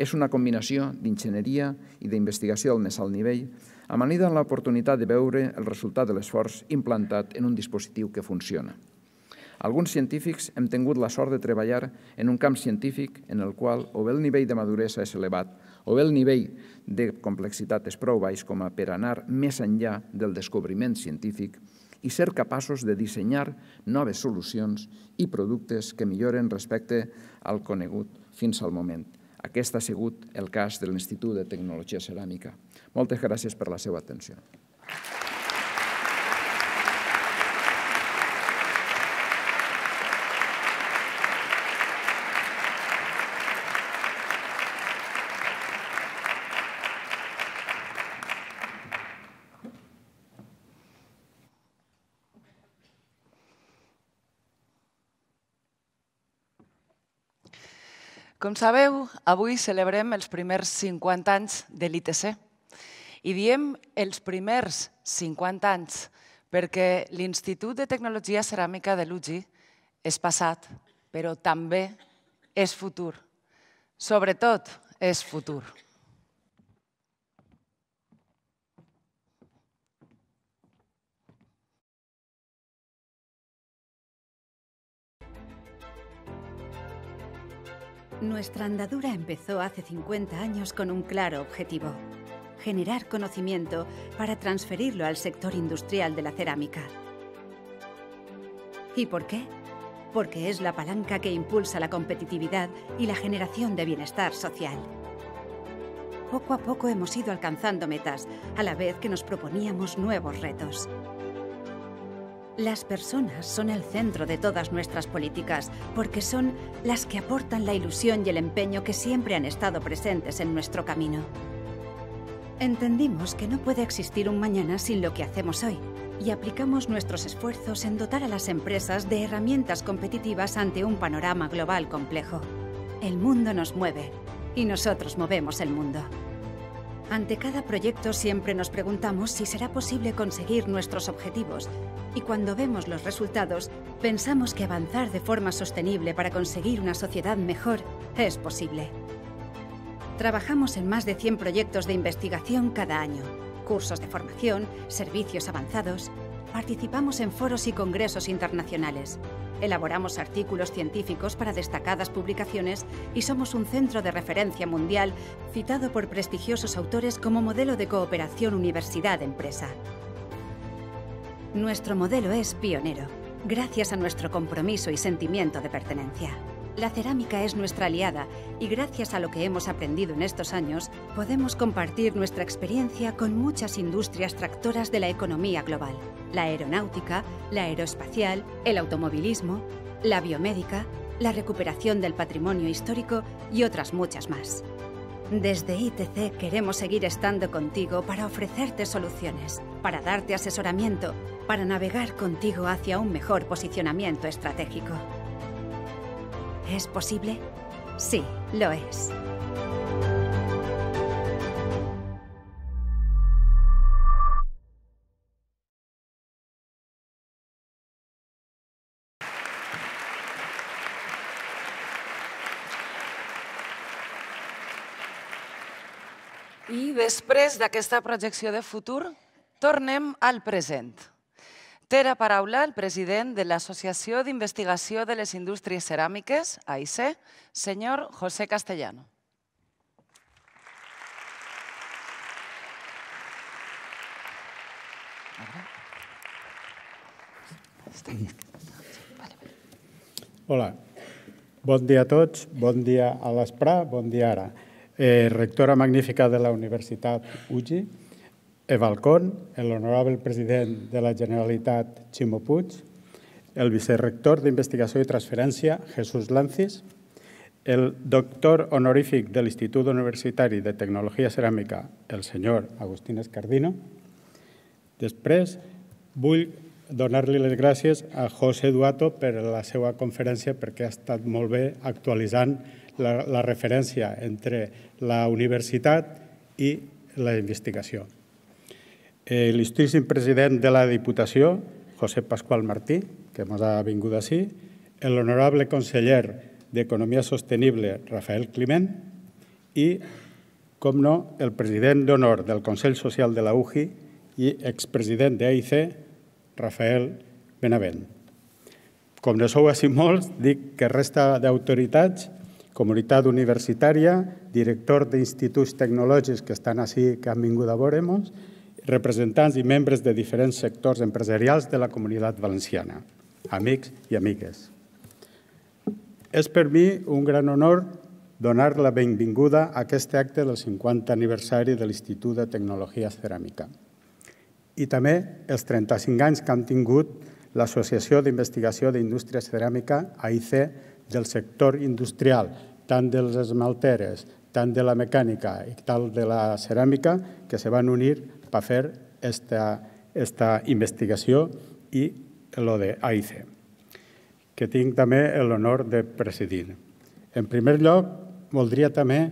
Speaker 3: És una combinació d'enginyeria i d'investigació al més alt nivell, amanida en l'oportunitat de veure el resultat de l'esforç implantat en un dispositiu que funciona. Alguns científics hem tingut la sort de treballar en un camp científic en el qual o bé el nivell de maduresa és elevat o bé el nivell de complexitat és prou baix com a per anar més enllà del descobriment científic i ser capaços de dissenyar noves solucions i productes que milloren respecte al conegut fins al moment. Aquest ha sigut el cas de l'Institut de Tecnologia Ceràmica. Moltes gràcies per la seva atenció.
Speaker 1: Com sabeu, avui celebrem els primers 50 anys de l'ITC. I diem els primers 50 anys perquè l'Institut de Tecnologia Ceràmica de l'UGI és passat, però també és futur. Sobretot, és futur.
Speaker 4: Nuestra andadura empezó hace 50 años con un claro objetivo, generar conocimiento para transferirlo al sector industrial de la cerámica. ¿Y por qué? Porque es la palanca que impulsa la competitividad y la generación de bienestar social. Poco a poco hemos ido alcanzando metas, a la vez que nos proponíamos nuevos retos. Las personas son el centro de todas nuestras políticas porque son las que aportan la ilusión y el empeño que siempre han estado presentes en nuestro camino. Entendimos que no puede existir un mañana sin lo que hacemos hoy y aplicamos nuestros esfuerzos en dotar a las empresas de herramientas competitivas ante un panorama global complejo. El mundo nos mueve y nosotros movemos el mundo. Ante cada proyecto siempre nos preguntamos si será posible conseguir nuestros objetivos y cuando vemos los resultados pensamos que avanzar de forma sostenible para conseguir una sociedad mejor es posible. Trabajamos en más de 100 proyectos de investigación cada año, cursos de formación, servicios avanzados, participamos en foros y congresos internacionales, Elaboramos artículos científicos para destacadas publicaciones y somos un centro de referencia mundial citado por prestigiosos autores como modelo de cooperación universidad-empresa. Nuestro modelo es pionero, gracias a nuestro compromiso y sentimiento de pertenencia. La cerámica es nuestra aliada y gracias a lo que hemos aprendido en estos años, podemos compartir nuestra experiencia con muchas industrias tractoras de la economía global la aeronáutica, la aeroespacial, el automovilismo, la biomédica, la recuperación del patrimonio histórico y otras muchas más. Desde ITC queremos seguir estando contigo para ofrecerte soluciones, para darte asesoramiento, para navegar contigo hacia un mejor posicionamiento estratégico. ¿Es posible?
Speaker 5: Sí, lo es.
Speaker 1: després d'aquesta projecció de futur, tornem al present. Té la paraula el president de l'Associació d'Investigació de les Indústries Ceràmiques, AIC, senyor José Castellano.
Speaker 5: Hola, bon dia a tots, bon dia a l'Esprà, bon dia ara eh, rectora magnífica de la Universitat UGI, Evalcón, l'honorable president de la Generalitat Ximo Puig, el vicerrector d'Investigació i Transferència, Jesús Lancis, el doctor honorífic de l'Institut Universitari de Tecnologia Ceràmica, el senyor Agustín Escardino. Després, vull donar-li les gràcies a José Duato per la seva conferència perquè ha estat molt bé actualitzant la, la referència entre la universitat i la investigació. Eh, L'il·lustríssim president de la Diputació, José Pascual Martí, que ens ha vingut així, l'honorable conseller d'Economia Sostenible, Rafael Climent, i, com no, el president d'honor del Consell Social de la UGI i expresident d'EIC, Rafael Benavent. Com no sou així molts, dic que resta d'autoritats comunitat universitària, director d'instituts tecnològics que estan així, que han vingut a veure-nos, representants i membres de diferents sectors empresarials de la comunitat valenciana, amics i amigues. És per mi un gran honor donar la benvinguda a aquest acte del 50 aniversari de l'Institut de Tecnologia Ceràmica i també els 35 anys que han tingut l'Associació d'Investigació d'Indústria Ceràmica, AIC, del sector industrial, tant de les esmalteres, tant de la mecànica i tal de la ceràmica, que se van unir per fer aquesta investigació i lo de AIC, que tinc també l'honor de presidir. En primer lloc, voldria també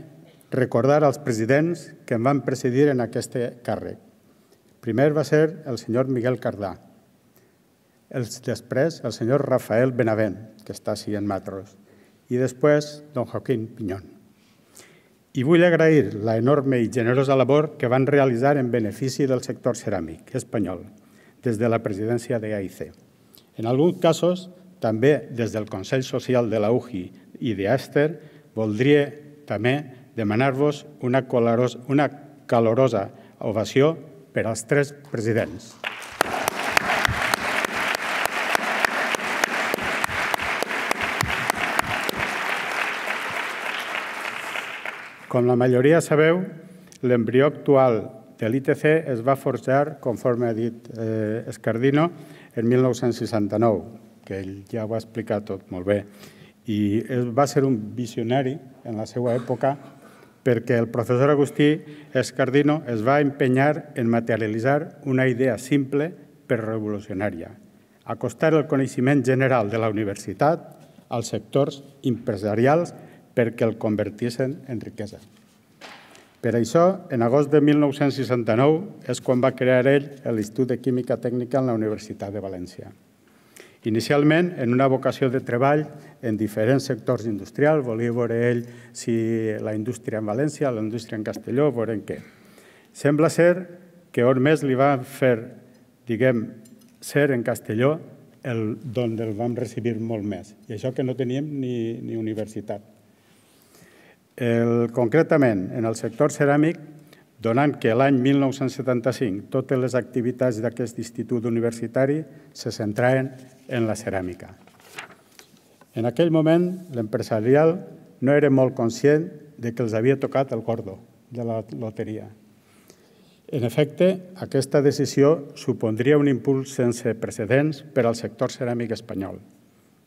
Speaker 5: recordar als presidents que em van presidir en aquest càrrec. primer va ser el senyor Miguel Cardà, els, després el senyor Rafael Benavent, que està així en Matros, i després don Joaquín Pinyón. I vull agrair la enorme i generosa labor que van realitzar en benefici del sector ceràmic espanyol des de la presidència de AIC. En alguns casos, també des del Consell Social de la UGI i d'Àster, voldria també demanar-vos una, una calorosa ovació per als tres presidents. Com la majoria sabeu, l'embrió actual de l'ITC es va forjar, conforme ha dit eh, Escardino, en 1969, que ell ja ho ha explicat tot molt bé. I va ser un visionari en la seva època perquè el professor Agustí Escardino es va empenyar en materialitzar una idea simple però revolucionària, acostar el coneixement general de la universitat als sectors empresarials perquè el convertissin en riquesa. Per això, en agost de 1969 és quan va crear ell l'Institut de Química Tècnica en la Universitat de València. Inicialment, en una vocació de treball en diferents sectors industrials, volia veure ell si la indústria en València, la indústria en Castelló, en què. Sembla ser que on més li va fer, diguem, ser en Castelló, el, d'on el vam recibir molt més. I això que no teníem ni, ni universitat. El, concretament, en el sector ceràmic, donant que l'any 1975 totes les activitats d'aquest institut universitari se centraven en la ceràmica. En aquell moment, l'empresarial no era molt conscient de que els havia tocat el cordó de la loteria. En efecte, aquesta decisió supondria un impuls sense precedents per al sector ceràmic espanyol –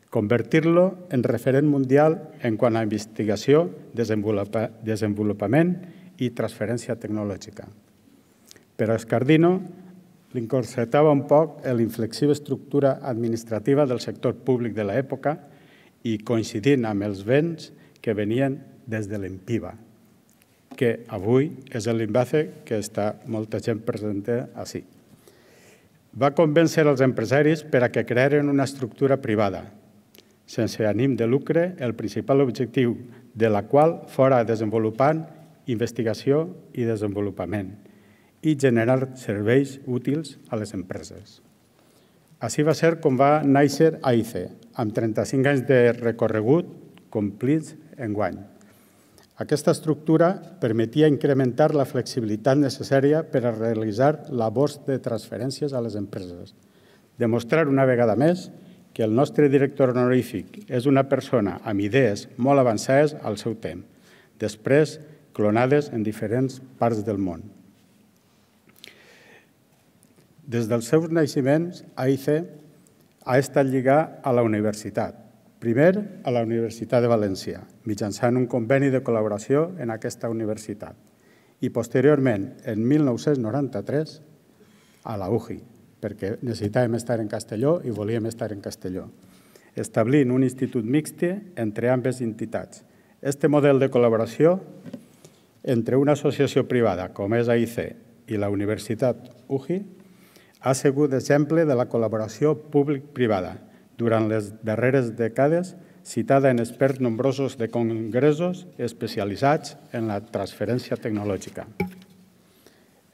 Speaker 5: convertir-lo en referent mundial en quant a investigació, desenvolupament i transferència tecnològica. Però Escardino li un poc l'inflexiva estructura administrativa del sector públic de l'època i coincidint amb els vents que venien des de l'Empiva, que avui és l'envase que està molta gent presenta així. Va convèncer els empresaris per a que crearen una estructura privada, sense ànim de lucre, el principal objectiu de la qual fora desenvolupant investigació i desenvolupament i generar serveis útils a les empreses. Així va ser com va néixer AICE, amb 35 anys de recorregut complits en guany. Aquesta estructura permetia incrementar la flexibilitat necessària per a realitzar labors de transferències a les empreses, demostrar una vegada més que que el nostre director honorífic és una persona amb idees molt avançades al seu temps, després clonades en diferents parts del món. Des dels seus naixements, AIC ha estat lligat a la universitat, primer a la Universitat de València, mitjançant un conveni de col·laboració en aquesta universitat, i posteriorment, en 1993, a la UGI, perquè necessitàvem estar en Castelló i volíem estar en Castelló, establint un institut mixte entre ambes entitats. Este model de col·laboració entre una associació privada com és AIC i la Universitat UGI ha sigut exemple de la col·laboració públic-privada durant les darreres dècades citada en experts nombrosos de congressos especialitzats en la transferència tecnològica.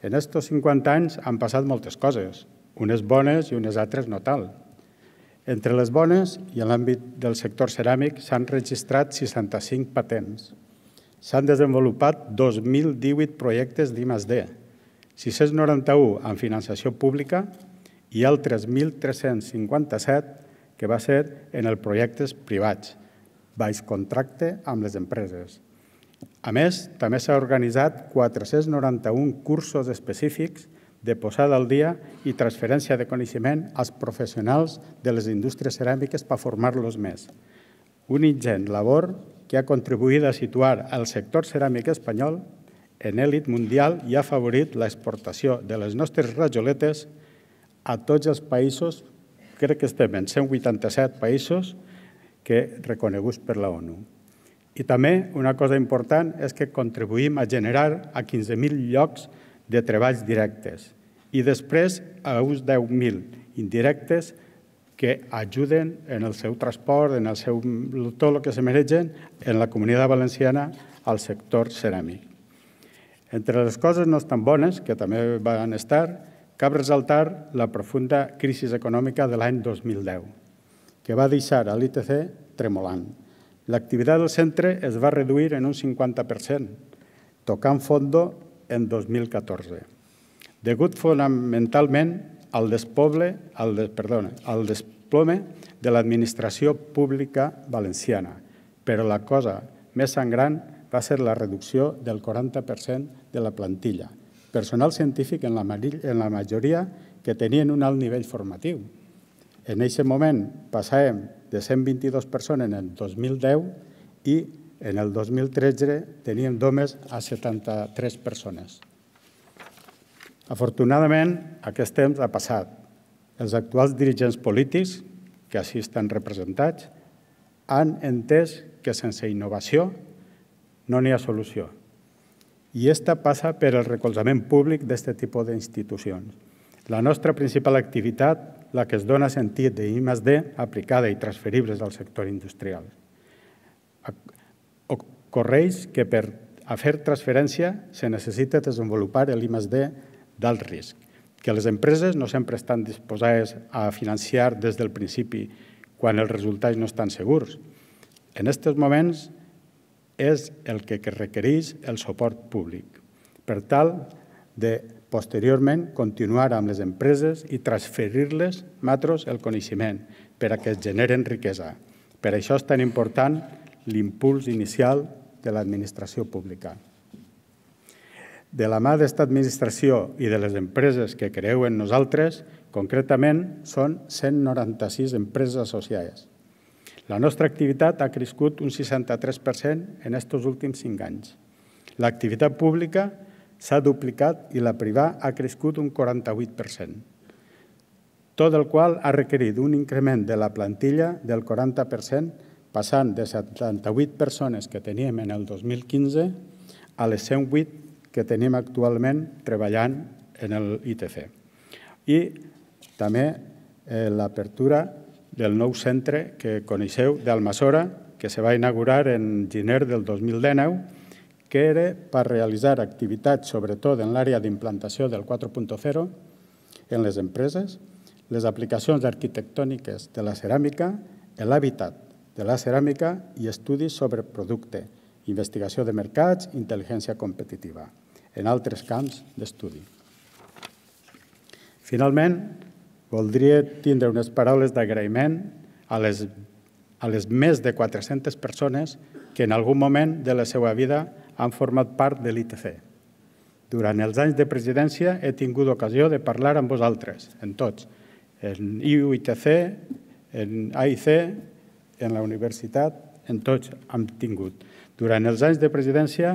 Speaker 5: En aquests 50 anys han passat moltes coses, unes bones i unes altres no tal. Entre les bones i en l'àmbit del sector ceràmic s'han registrat 65 patents. S'han desenvolupat 2.018 projectes d'I+D, 691 amb finançació pública i altres 1.357 que va ser en els projectes privats, baix contracte amb les empreses. A més, també s'ha organitzat 491 cursos específics de posada al dia i transferència de coneixement als professionals de les indústries ceràmiques per formar-los més. Un ingent labor que ha contribuït a situar el sector ceràmic espanyol en èlit mundial i ha afavorit l'exportació de les nostres rajoletes a tots els països, crec que estem en 187 països que reconeguts per la ONU. I també una cosa important és que contribuïm a generar a 15.000 llocs de de treballs directes i després a uns 10.000 indirectes que ajuden en el seu transport, en el seu, tot el que se mereixen en la comunitat valenciana al sector ceràmic. Entre les coses no tan bones, que també van estar, cap resaltar la profunda crisi econòmica de l'any 2010, que va deixar a l'ITC tremolant. L'activitat del centre es va reduir en un 50%, tocant fondo en 2014, degut fonamentalment al despoble, al, des, perdona, al desplome de l'administració pública valenciana. Però la cosa més sangrant va ser la reducció del 40% de la plantilla, personal científic en la, en la majoria que tenien un alt nivell formatiu. En aquest moment passàvem de 122 persones en el 2010 i en el 2013 teníem d'homes a 73 persones. Afortunadament, aquest temps ha passat. Els actuals dirigents polítics, que així estan representats, han entès que sense innovació no n'hi ha solució. I esta passa per el recolzament públic d'aquest tipus d'institucions. La nostra principal activitat, la que es dona sentit de I+D aplicada i transferibles al sector industrial correix que per a fer transferència se necessita desenvolupar l'IMSD d'alt risc, que les empreses no sempre estan disposades a financiar des del principi quan els resultats no estan segurs. En aquests moments és el que requereix el suport públic per tal de posteriorment continuar amb les empreses i transferir-les matros el coneixement per a que es generen riquesa. Per això és tan important l'impuls inicial de l'administració pública. De la mà d'esta administració i de les empreses que creu en nosaltres, concretament són 196 empreses associades. La nostra activitat ha crescut un 63% en aquests últims 5 anys. L'activitat pública s'ha duplicat i la privada ha crescut un 48%, tot el qual ha requerit un increment de la plantilla del 40% passant de 78 persones que teníem en el 2015 a les 108 que tenim actualment treballant en el ITC. I també eh, l'apertura del nou centre que coneixeu d'Almasora, que se va inaugurar en gener del 2019, que era per realitzar activitats, sobretot en l'àrea d'implantació del 4.0 en les empreses, les aplicacions arquitectòniques de la ceràmica, l'hàbitat de la ceràmica i estudis sobre producte, investigació de mercats, intel·ligència competitiva, en altres camps d'estudi. Finalment, voldria tindre unes paraules d'agraïment a, les, a les més de 400 persones que en algun moment de la seva vida han format part de l'ITC. Durant els anys de presidència he tingut ocasió de parlar amb vosaltres, en tots, en IUITC, en AIC, en la universitat, en tots hem tingut. Durant els anys de presidència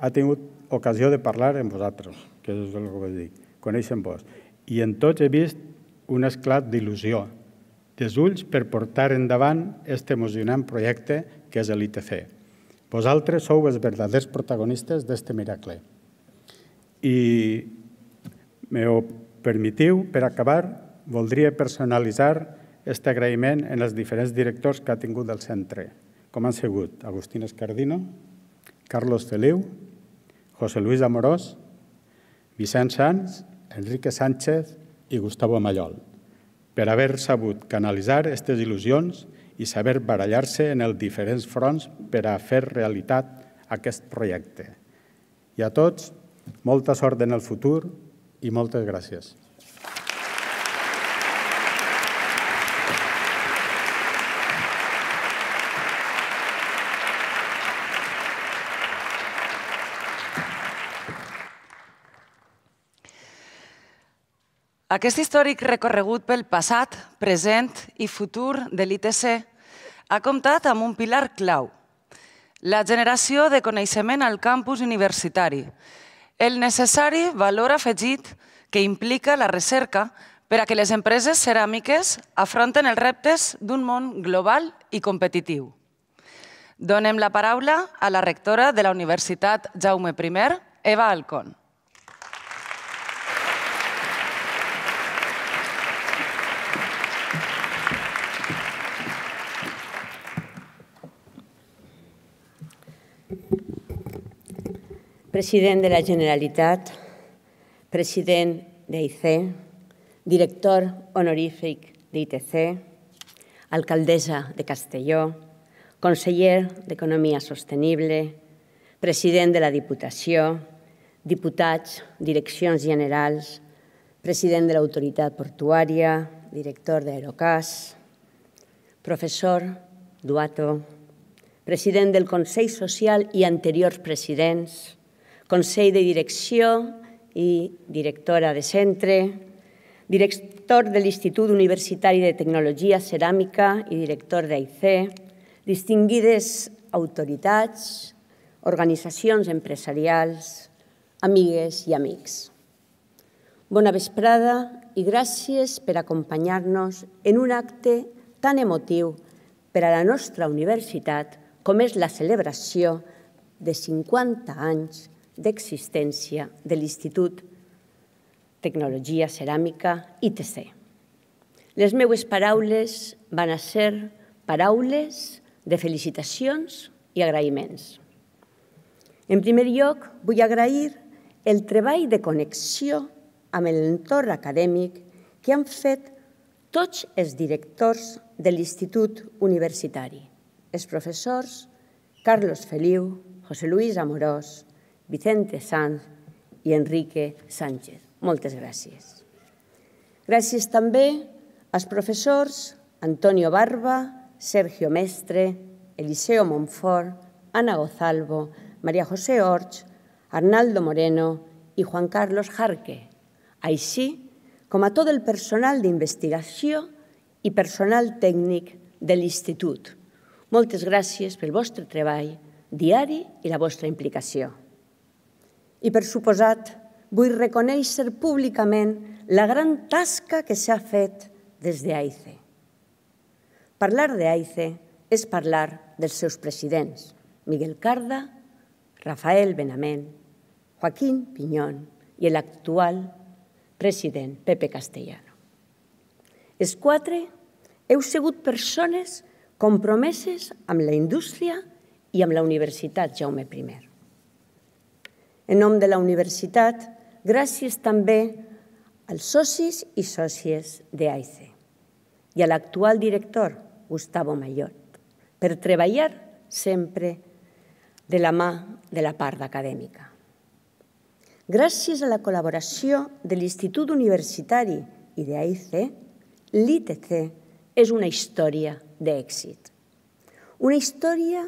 Speaker 5: ha tingut ocasió de parlar amb vosaltres, que és el que vull dir, coneixen vos. I en tots he vist un esclat d'il·lusió, dels ulls per portar endavant aquest emocionant projecte que és l'ITC. Vosaltres sou els verdaders protagonistes d'aquest miracle. I m'ho permitiu, per acabar, voldria personalitzar aquest agraïment en els diferents directors que ha tingut el centre, com han sigut Agustín Escardino, Carlos Feliu, José Luis Amorós, Vicent Sanz, Enrique Sánchez i Gustavo Amallol, per haver sabut canalitzar aquestes il·lusions i saber barallar-se en els diferents fronts per a fer realitat aquest projecte. I a tots, molta sort en el futur i moltes gràcies.
Speaker 1: Aquest històric recorregut pel passat, present i futur de l'ITC ha comptat amb un pilar clau, la generació de coneixement al campus universitari, el necessari valor afegit que implica la recerca per a que les empreses ceràmiques afronten els reptes d'un món global i competitiu. Donem la paraula a la rectora de la Universitat Jaume I, Eva Alcón.
Speaker 6: President de la Generalitat, president d'IC, director honorífic d'ITC, alcaldessa de Castelló, conseller d'Economia Sostenible, president de la Diputació, diputats, direccions generals, president de l'Autoritat Portuària, director d'Aerocas, professor Duato, president del Consell Social i anteriors presidents, Consell de Direcció i directora de centre, director de l'Institut Universitari de Tecnologia Ceràmica i director d'AIC, distinguides autoritats, organitzacions empresarials, amigues i amics. Bona vesprada i gràcies per acompanyar-nos en un acte tan emotiu per a la nostra universitat com és la celebració de 50 anys d'existència de l'Institut Tecnologia Ceràmica ITC. Les meues paraules van a ser paraules de felicitacions i agraïments. En primer lloc, vull agrair el treball de connexió amb l'entorn acadèmic que han fet tots els directors de l'Institut Universitari – els professors Carlos Feliu, José Luis Amorós, Vicente Sanz i Enrique Sánchez. Moltes gràcies. Gràcies també als professors Antonio Barba, Sergio Mestre, Eliseo Monfort, Ana Gozalvo, María José Orch, Arnaldo Moreno i Juan Carlos Jarque, així com a tot el personal d'investigació i personal tècnic de l'Institut, moltes gràcies pel vostre treball diari i la vostra implicació. I per suposat, vull reconèixer públicament la gran tasca que s'ha fet des d'AICE. Parlar d'AICE és parlar dels seus presidents, Miguel Carda, Rafael Benament, Joaquín Piñón i l'actual president Pepe Castellano. Els quatre heu sigut persones que compromeses amb la indústria i amb la Universitat Jaume I. En nom de la universitat, gràcies també als socis i sòcies d'AICE i a l'actual director, Gustavo Mayot, per treballar sempre de la mà de la part acadèmica. Gràcies a la col·laboració de l'Institut Universitari i d'AIC, l'ITC és una història d'èxit. Una història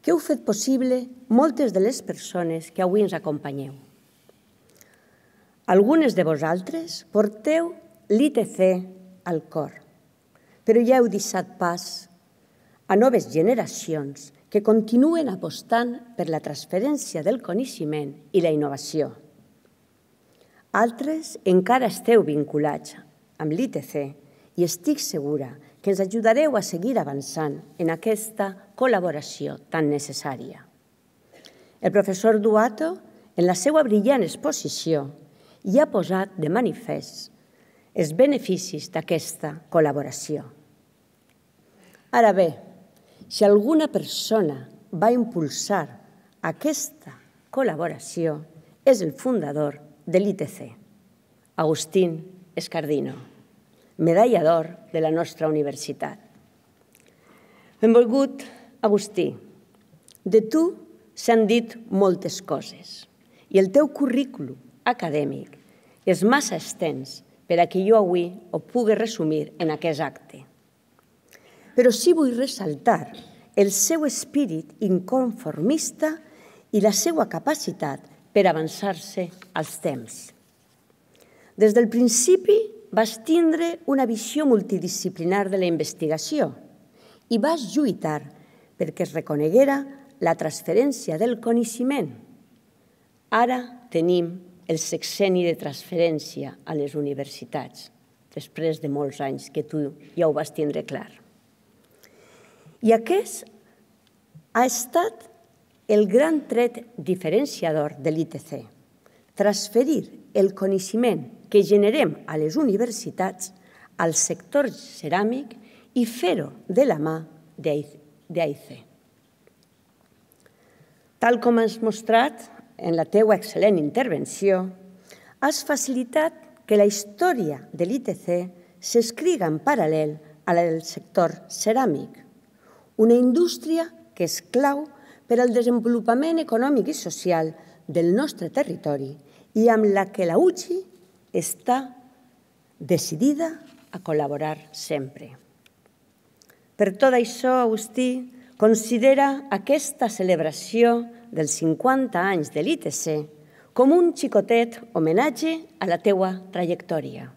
Speaker 6: que heu fet possible moltes de les persones que avui ens acompanyeu. Algunes de vosaltres porteu l'ITC al cor, però ja heu deixat pas a noves generacions que continuen apostant per la transferència del coneixement i la innovació. Altres encara esteu vinculats amb l'ITC i estic segura que ens ajudareu a seguir avançant en aquesta col·laboració tan necessària. El professor Duato, en la seva brillant exposició, hi ha posat de manifest els beneficis d'aquesta col·laboració. Ara bé, si alguna persona va impulsar aquesta col·laboració és el fundador de l'ITC, Agustín Escardino medalla d'or de la nostra universitat. Benvolgut Agustí, de tu s'han dit moltes coses i el teu currículum acadèmic és massa extens per a que jo avui ho pugui resumir en aquest acte. Però sí vull ressaltar el seu espírit inconformista i la seva capacitat per avançar-se als temps. Des del principi vas tindre una visió multidisciplinar de la investigació i vas lluitar perquè es reconeguera la transferència del coneixement. Ara tenim el sexeni de transferència a les universitats, després de molts anys que tu ja ho vas tindre clar. I aquest ha estat el gran tret diferenciador de l'ITC, transferir el coneixement que generem a les universitats, al sector ceràmic i fer-ho de la mà d'AIC. Tal com has mostrat en la teua excel·lent intervenció, has facilitat que la història de l'ITC s'escriga en paral·lel a la del sector ceràmic, una indústria que és clau per al desenvolupament econòmic i social del nostre territori i amb la que la UCI està decidida a col·laborar sempre. Per tot això, Agustí considera aquesta celebració dels 50 anys de l'ITC com un xicotet homenatge a la teua trajectòria.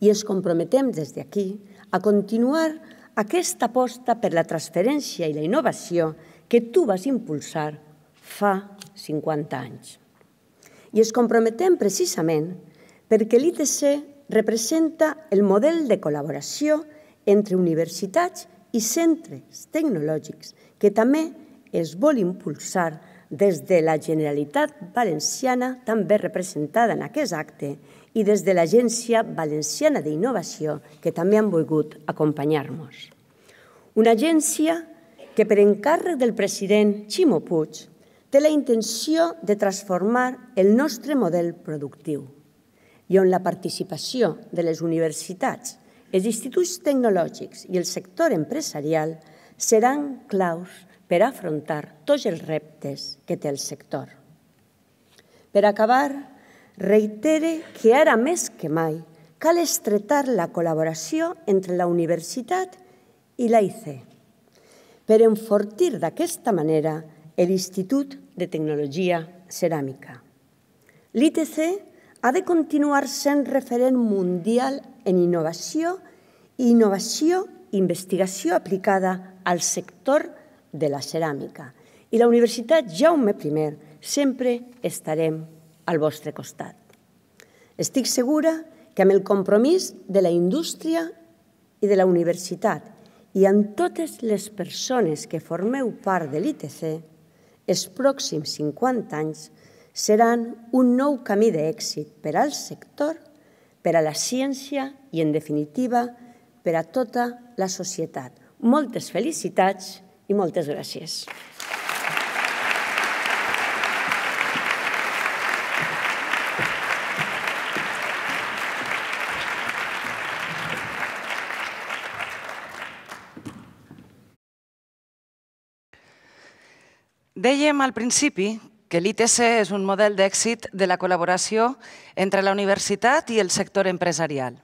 Speaker 6: I ens comprometem des d'aquí a continuar aquesta aposta per la transferència i la innovació que tu vas impulsar fa 50 anys. I ens comprometem precisament perquè l'ITC representa el model de col·laboració entre universitats i centres tecnològics que també es vol impulsar des de la Generalitat Valenciana, també representada en aquest acte, i des de l'Agència Valenciana d'Innovació, que també han volgut acompanyar-nos. Una agència que, per encàrrec del president Ximo Puig, té la intenció de transformar el nostre model productiu i on la participació de les universitats, els instituts tecnològics i el sector empresarial seran claus per afrontar tots els reptes que té el sector. Per acabar, reitere que ara més que mai cal estretar la col·laboració entre la universitat i la IC per enfortir d'aquesta manera l'Institut de Tecnologia Ceràmica. L'ITC ha de continuar sent referent mundial en innovació i innovació i investigació aplicada al sector de la ceràmica. I la Universitat Jaume I sempre estarem al vostre costat. Estic segura que amb el compromís de la indústria i de la universitat i amb totes les persones que formeu part de l'ITC, els pròxims 50 anys seran un nou camí d'èxit per al sector, per a la ciència i, en definitiva, per a tota la societat. Moltes felicitats i moltes gràcies.
Speaker 1: Dèiem al principi que l'ITC és un model d'èxit de la col·laboració entre la universitat i el sector empresarial.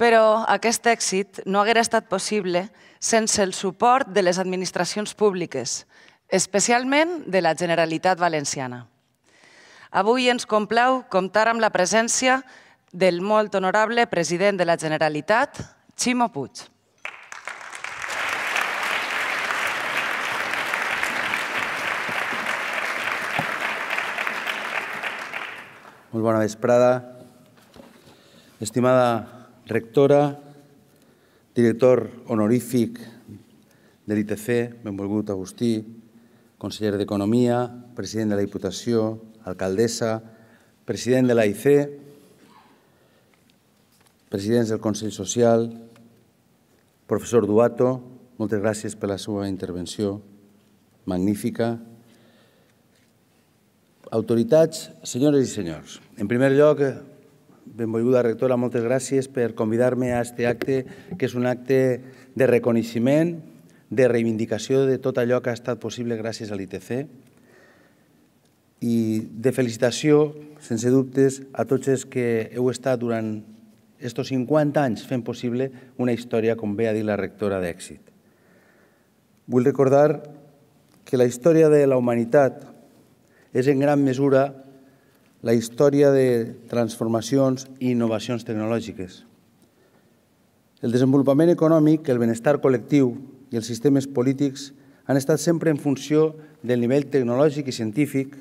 Speaker 1: Però aquest èxit no haguera estat possible sense el suport de les administracions públiques, especialment de la Generalitat Valenciana. Avui ens complau comptar amb la presència del molt honorable president de la Generalitat, Ximo Puig.
Speaker 7: Molt bona vesprada. Estimada rectora, director honorífic de l'ITC, benvolgut Agustí, conseller d'Economia, president de la Diputació, alcaldessa, president de l'AIC, presidents del Consell Social, professor Duato, moltes gràcies per la seva intervenció magnífica, autoritats, senyores i senyors, en primer lloc, benvolguda rectora, moltes gràcies per convidar-me a aquest acte, que és un acte de reconeixement, de reivindicació de tot allò que ha estat possible gràcies a l'ITC i de felicitació, sense dubtes, a tots els que heu estat durant aquests 50 anys fent possible una història, com bé ha dit la rectora, d'èxit. Vull recordar que la història de la humanitat és en gran mesura la història de transformacions i innovacions tecnològiques. El desenvolupament econòmic, el benestar col·lectiu i els sistemes polítics han estat sempre en funció del nivell tecnològic i científic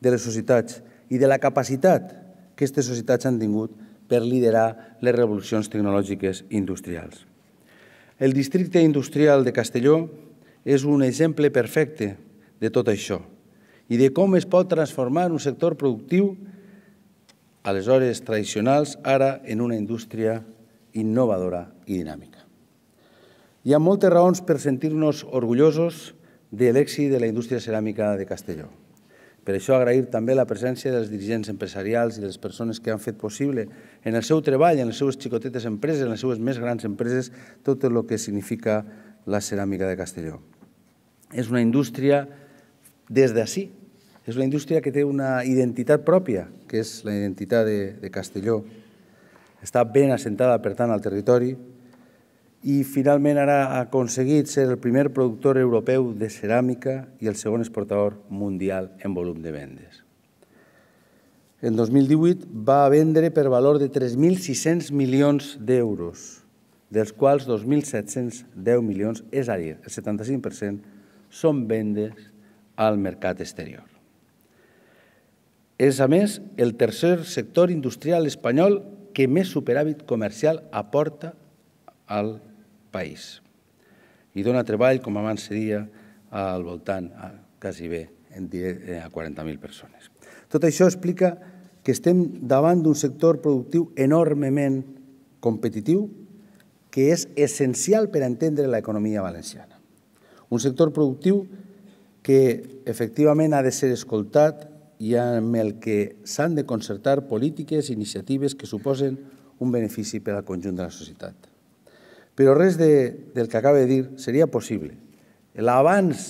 Speaker 7: de les societats i de la capacitat que aquestes societats han tingut per liderar les revolucions tecnològiques i industrials. El districte industrial de Castelló és un exemple perfecte de tot això – i de com es pot transformar un sector productiu aleshores tradicionals, ara en una indústria innovadora i dinàmica. Hi ha moltes raons per sentir-nos orgullosos de l'èxit de la indústria ceràmica de Castelló. Per això agrair també la presència dels dirigents empresarials i de les persones que han fet possible en el seu treball, en les seues xicotetes empreses, en les seues més grans empreses, tot el que significa la ceràmica de Castelló. És una indústria que de así. És una indústria que té una identitat pròpia, que és la identitat de, de Castelló. Està ben assentada, per tant, al territori i finalment ara ha aconseguit ser el primer productor europeu de ceràmica i el segon exportador mundial en volum de vendes. En 2018 va vendre per valor de 3.600 milions d'euros, dels quals 2.710 milions, és a dir, el 75%, són vendes al mercat exterior. És, a més, el tercer sector industrial espanyol que més superàvit comercial aporta al país i dona treball, com abans seria, al voltant a quasi bé eh, a 40.000 persones. Tot això explica que estem davant d'un sector productiu enormement competitiu que és essencial per entendre l'economia valenciana. Un sector productiu que que efectivament ha de ser escoltat i amb el que s'han de concertar polítiques i iniciatives que suposen un benefici per al conjunt de la societat. Però res de, del que acaba de dir seria possible. L'avanç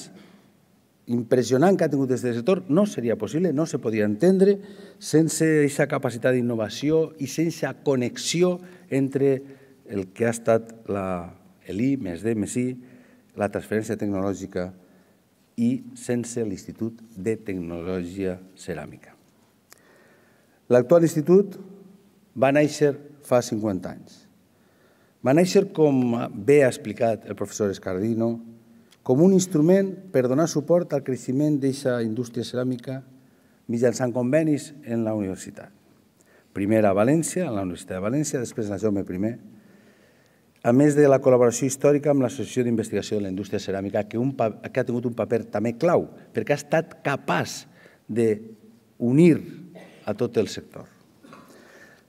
Speaker 7: impressionant que ha tingut aquest sector no seria possible, no se podia entendre sense aquesta capacitat d'innovació i sense connexió entre el que ha estat la, el més D més I, la transferència tecnològica i sense l'Institut de Tecnologia Ceràmica. L'actual institut va néixer fa 50 anys. Va néixer, com bé ha explicat el professor Escardino, com un instrument per donar suport al creixement d'aquesta indústria ceràmica mitjançant convenis en la universitat. Primer a València, a la Universitat de València, després a la Jaume I, a més de la col·laboració històrica amb l'Associació d'Investigació de la Indústria Ceràmica, que, un, que ha tingut un paper també clau, perquè ha estat capaç d'unir a tot el sector.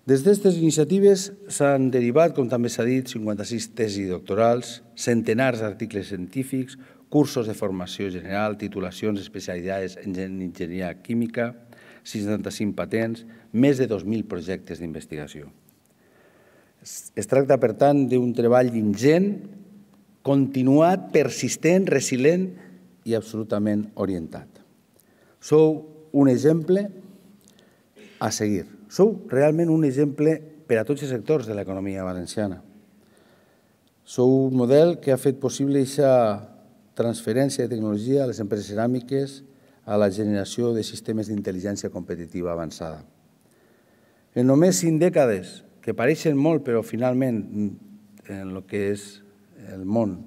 Speaker 7: Des d'aquestes iniciatives s'han derivat, com també s'ha dit, 56 tesis doctorals, centenars d'articles científics, cursos de formació general, titulacions especialitzades en enginyeria química, 65 patents, més de 2.000 projectes d'investigació. Es tracta, per tant, d'un treball ingent, continuat, persistent, resilient i absolutament orientat. Sou un exemple a seguir. Sou realment un exemple per a tots els sectors de l'economia valenciana. Sou un model que ha fet possible aquesta transferència de tecnologia a les empreses ceràmiques, a la generació de sistemes d'intel·ligència competitiva avançada. En només cinc dècades que pareixen molt, però finalment en el que és el món,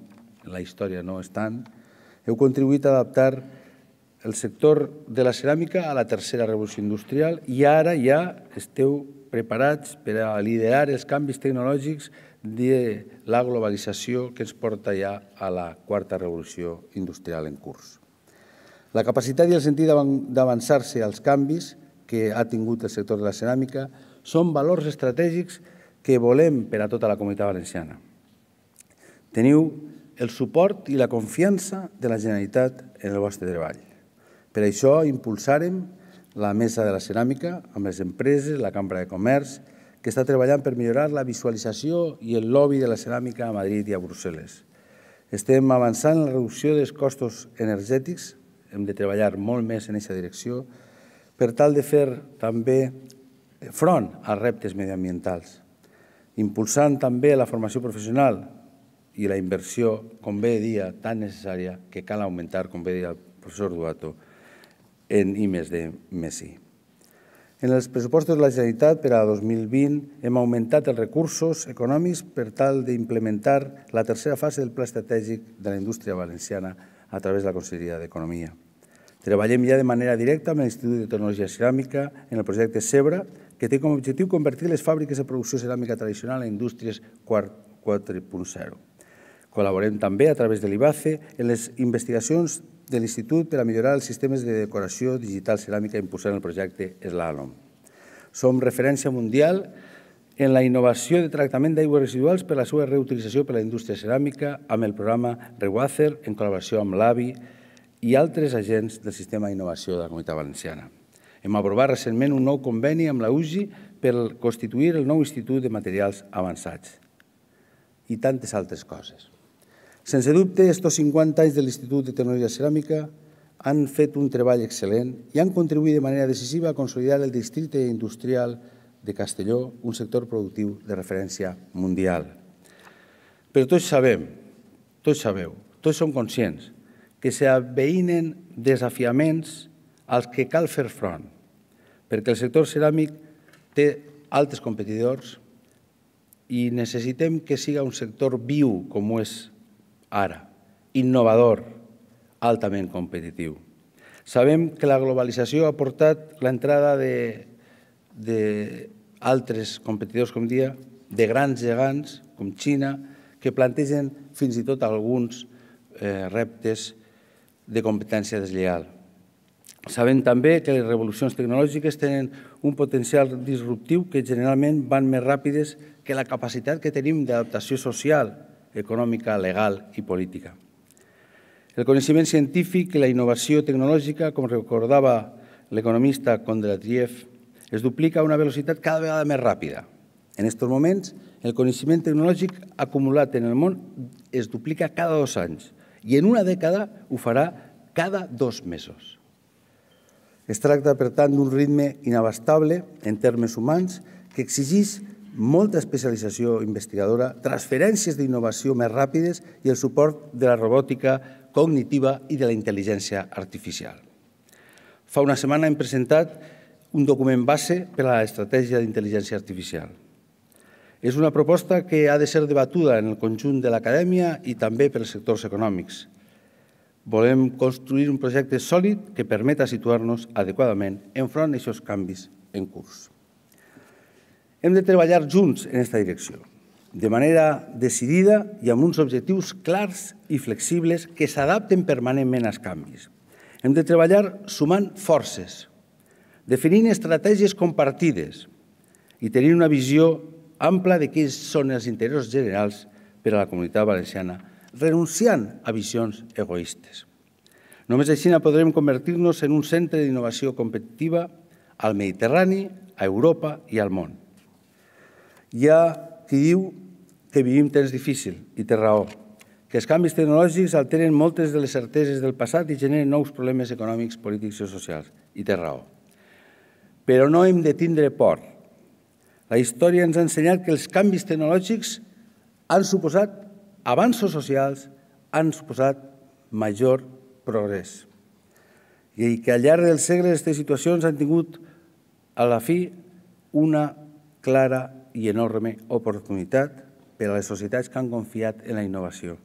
Speaker 7: en la història no estan, heu contribuït a adaptar el sector de la ceràmica a la tercera revolució industrial i ara ja esteu preparats per a liderar els canvis tecnològics de la globalització que ens porta ja a la quarta revolució industrial en curs. La capacitat i el sentit d'avançar-se als canvis que ha tingut el sector de la ceràmica són valors estratègics que volem per a tota la comunitat valenciana. Teniu el suport i la confiança de la Generalitat en el vostre treball. Per això impulsarem la Mesa de la Ceràmica amb les empreses, la Cambra de Comerç, que està treballant per millorar la visualització i el lobby de la ceràmica a Madrid i a Brussel·les. Estem avançant en la reducció dels costos energètics, hem de treballar molt més en aquesta direcció, per tal de fer també front als reptes mediambientals, impulsant també la formació professional i la inversió, com bé dia, tan necessària que cal augmentar, com bé deia el professor Duato, en IMES de Messi. En els pressupostos de la Generalitat per a 2020 hem augmentat els recursos econòmics per tal d'implementar la tercera fase del Pla Estratègic de la Indústria Valenciana a través de la Conselleria d'Economia. Treballem ja de manera directa amb l'Institut de Tecnologia Ceràmica en el projecte CEBRA que té com a objectiu convertir les fàbriques de producció ceràmica tradicional en indústries 4.0. Col·laborem també a través de l'IBACE en les investigacions de l'Institut per a millorar els sistemes de decoració digital ceràmica impulsant el projecte Slalom. Som referència mundial en la innovació de tractament d'aigües residuals per la seva reutilització per a la indústria ceràmica amb el programa Rewather en col·laboració amb l'AVI i altres agents del sistema d'innovació de la Comunitat Valenciana. Hem aprovat recentment un nou conveni amb la UGI per constituir el nou Institut de Materials Avançats i tantes altres coses. Sense dubte, estos 50 anys de l'Institut de Tecnologia Ceràmica han fet un treball excel·lent i han contribuït de manera decisiva a consolidar el districte industrial de Castelló, un sector productiu de referència mundial. Però tots sabem, tots sabeu, tots som conscients que s'aveïnen desafiaments als que cal fer front, perquè el sector ceràmic té altres competidors i necessitem que siga un sector viu com ho és ara, innovador, altament competitiu. Sabem que la globalització ha portat l'entrada d'altres competidors, com dia, de grans gegants, com Xina, que plantegen fins i tot alguns eh, reptes de competència deslleal. Sabem també que les revolucions tecnològiques tenen un potencial disruptiu que generalment van més ràpides que la capacitat que tenim d'adaptació social, econòmica, legal i política. El coneixement científic i la innovació tecnològica, com recordava l'economista Kondratiev, es duplica a una velocitat cada vegada més ràpida. En aquests moments, el coneixement tecnològic acumulat en el món es duplica cada dos anys i en una dècada ho farà cada dos mesos. Es tracta, per tant, d'un ritme inabastable en termes humans que exigeix molta especialització investigadora, transferències d'innovació més ràpides i el suport de la robòtica cognitiva i de la intel·ligència artificial. Fa una setmana hem presentat un document base per a l'estratègia d'intel·ligència artificial. És una proposta que ha de ser debatuda en el conjunt de l'acadèmia i també pels sectors econòmics. Volem construir un projecte sòlid que permeta situar-nos adequadament enfront d'aquests canvis en curs. Hem de treballar junts en aquesta direcció, de manera decidida i amb uns objectius clars i flexibles que s'adapten permanentment als canvis. Hem de treballar sumant forces, definint estratègies compartides i tenint una visió ampla de quins són els interessos generals per a la comunitat valenciana renunciant a visions egoistes. Només així podrem convertir-nos en un centre d'innovació competitiva al Mediterrani, a Europa i al món. Hi ha qui diu que vivim temps difícil, i té raó, que els canvis tecnològics alteren moltes de les certeses del passat i generen nous problemes econòmics, polítics i socials, i té raó. Però no hem de tindre por. La història ens ha ensenyat que els canvis tecnològics han suposat avanços socials han suposat major progrés i que al llarg del segle aquestes situacions han tingut a la fi una clara i enorme oportunitat per a les societats que han confiat en la innovació.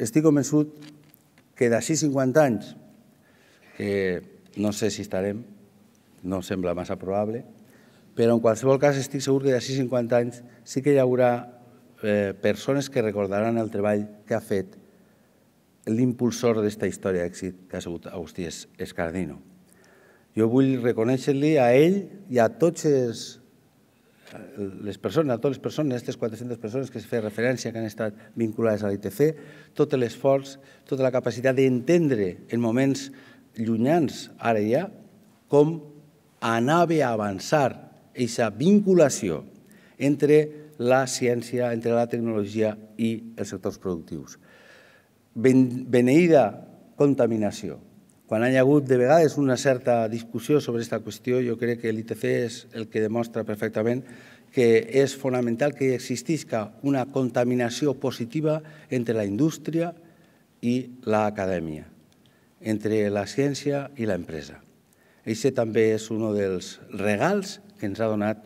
Speaker 7: Estic convençut que d'ací 50 anys, que no sé si estarem, no sembla massa probable, però en qualsevol cas estic segur que d'ací 50 anys sí que hi haurà eh, persones que recordaran el treball que ha fet l'impulsor d'esta història d'èxit que ha sigut Agustí Escardino. Jo vull reconèixer-li a ell i a totes les persones, a totes les persones, aquestes 400 persones que es feia referència, que han estat vinculades a l'ITC, tot l'esforç, tota la capacitat d'entendre en moments llunyans, ara ja, com anava a avançar aquesta vinculació entre la ciència, entre la tecnologia i els sectors productius. Ben, beneïda contaminació. Quan hi ha hagut de vegades una certa discussió sobre aquesta qüestió, jo crec que l'ITC és el que demostra perfectament que és fonamental que existisca una contaminació positiva entre la indústria i l'acadèmia, entre la ciència i l'empresa. Això també és un dels regals que ens ha donat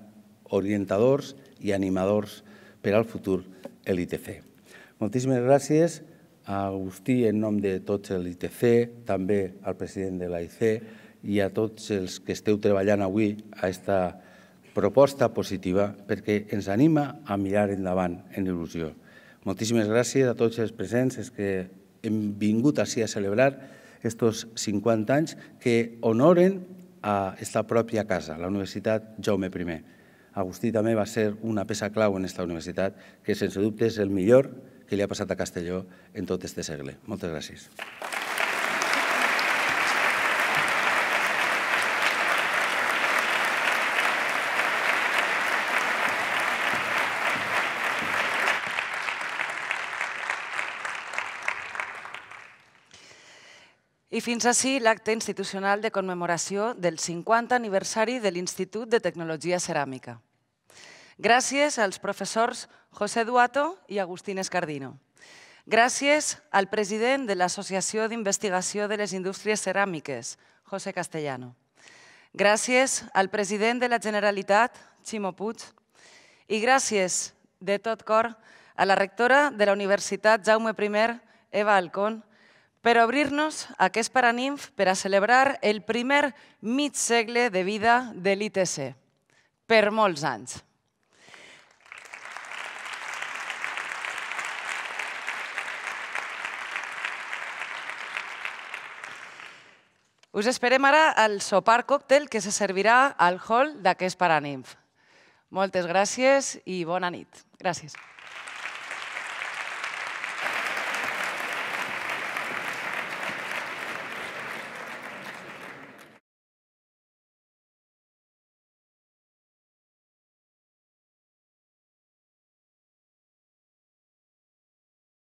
Speaker 7: orientadors i animadors per al futur l'ITC. Moltíssimes gràcies a Agustí en nom de tots l'ITC, també al president de l'AIC i a tots els que esteu treballant avui a aquesta proposta positiva perquè ens anima a mirar endavant en il·lusió. Moltíssimes gràcies a tots els presents, els que hem vingut així a celebrar aquests 50 anys que honoren a esta pròpia casa, la Universitat Jaume I. Agustí també va ser una peça clau en esta universitat, que sense dubte és el millor que li ha passat a Castelló en tot este segle. Moltes gràcies.
Speaker 1: fins així l'acte institucional de commemoració del 50 aniversari de l'Institut de Tecnologia Ceràmica. Gràcies als professors José Duato i Agustín Escardino. Gràcies al president de l'Associació d'Investigació de les Indústries Ceràmiques, José Castellano. Gràcies al president de la Generalitat, Ximo Puig. I gràcies, de tot cor, a la rectora de la Universitat Jaume I, Eva Alcón, per obrir-nos aquest Paranimf per a celebrar el primer mig segle de vida de l'ITC, per molts anys. Us esperem ara al sopar còctel que se servirà al hall d'aquest Paranimf. Moltes gràcies i bona nit. Gràcies.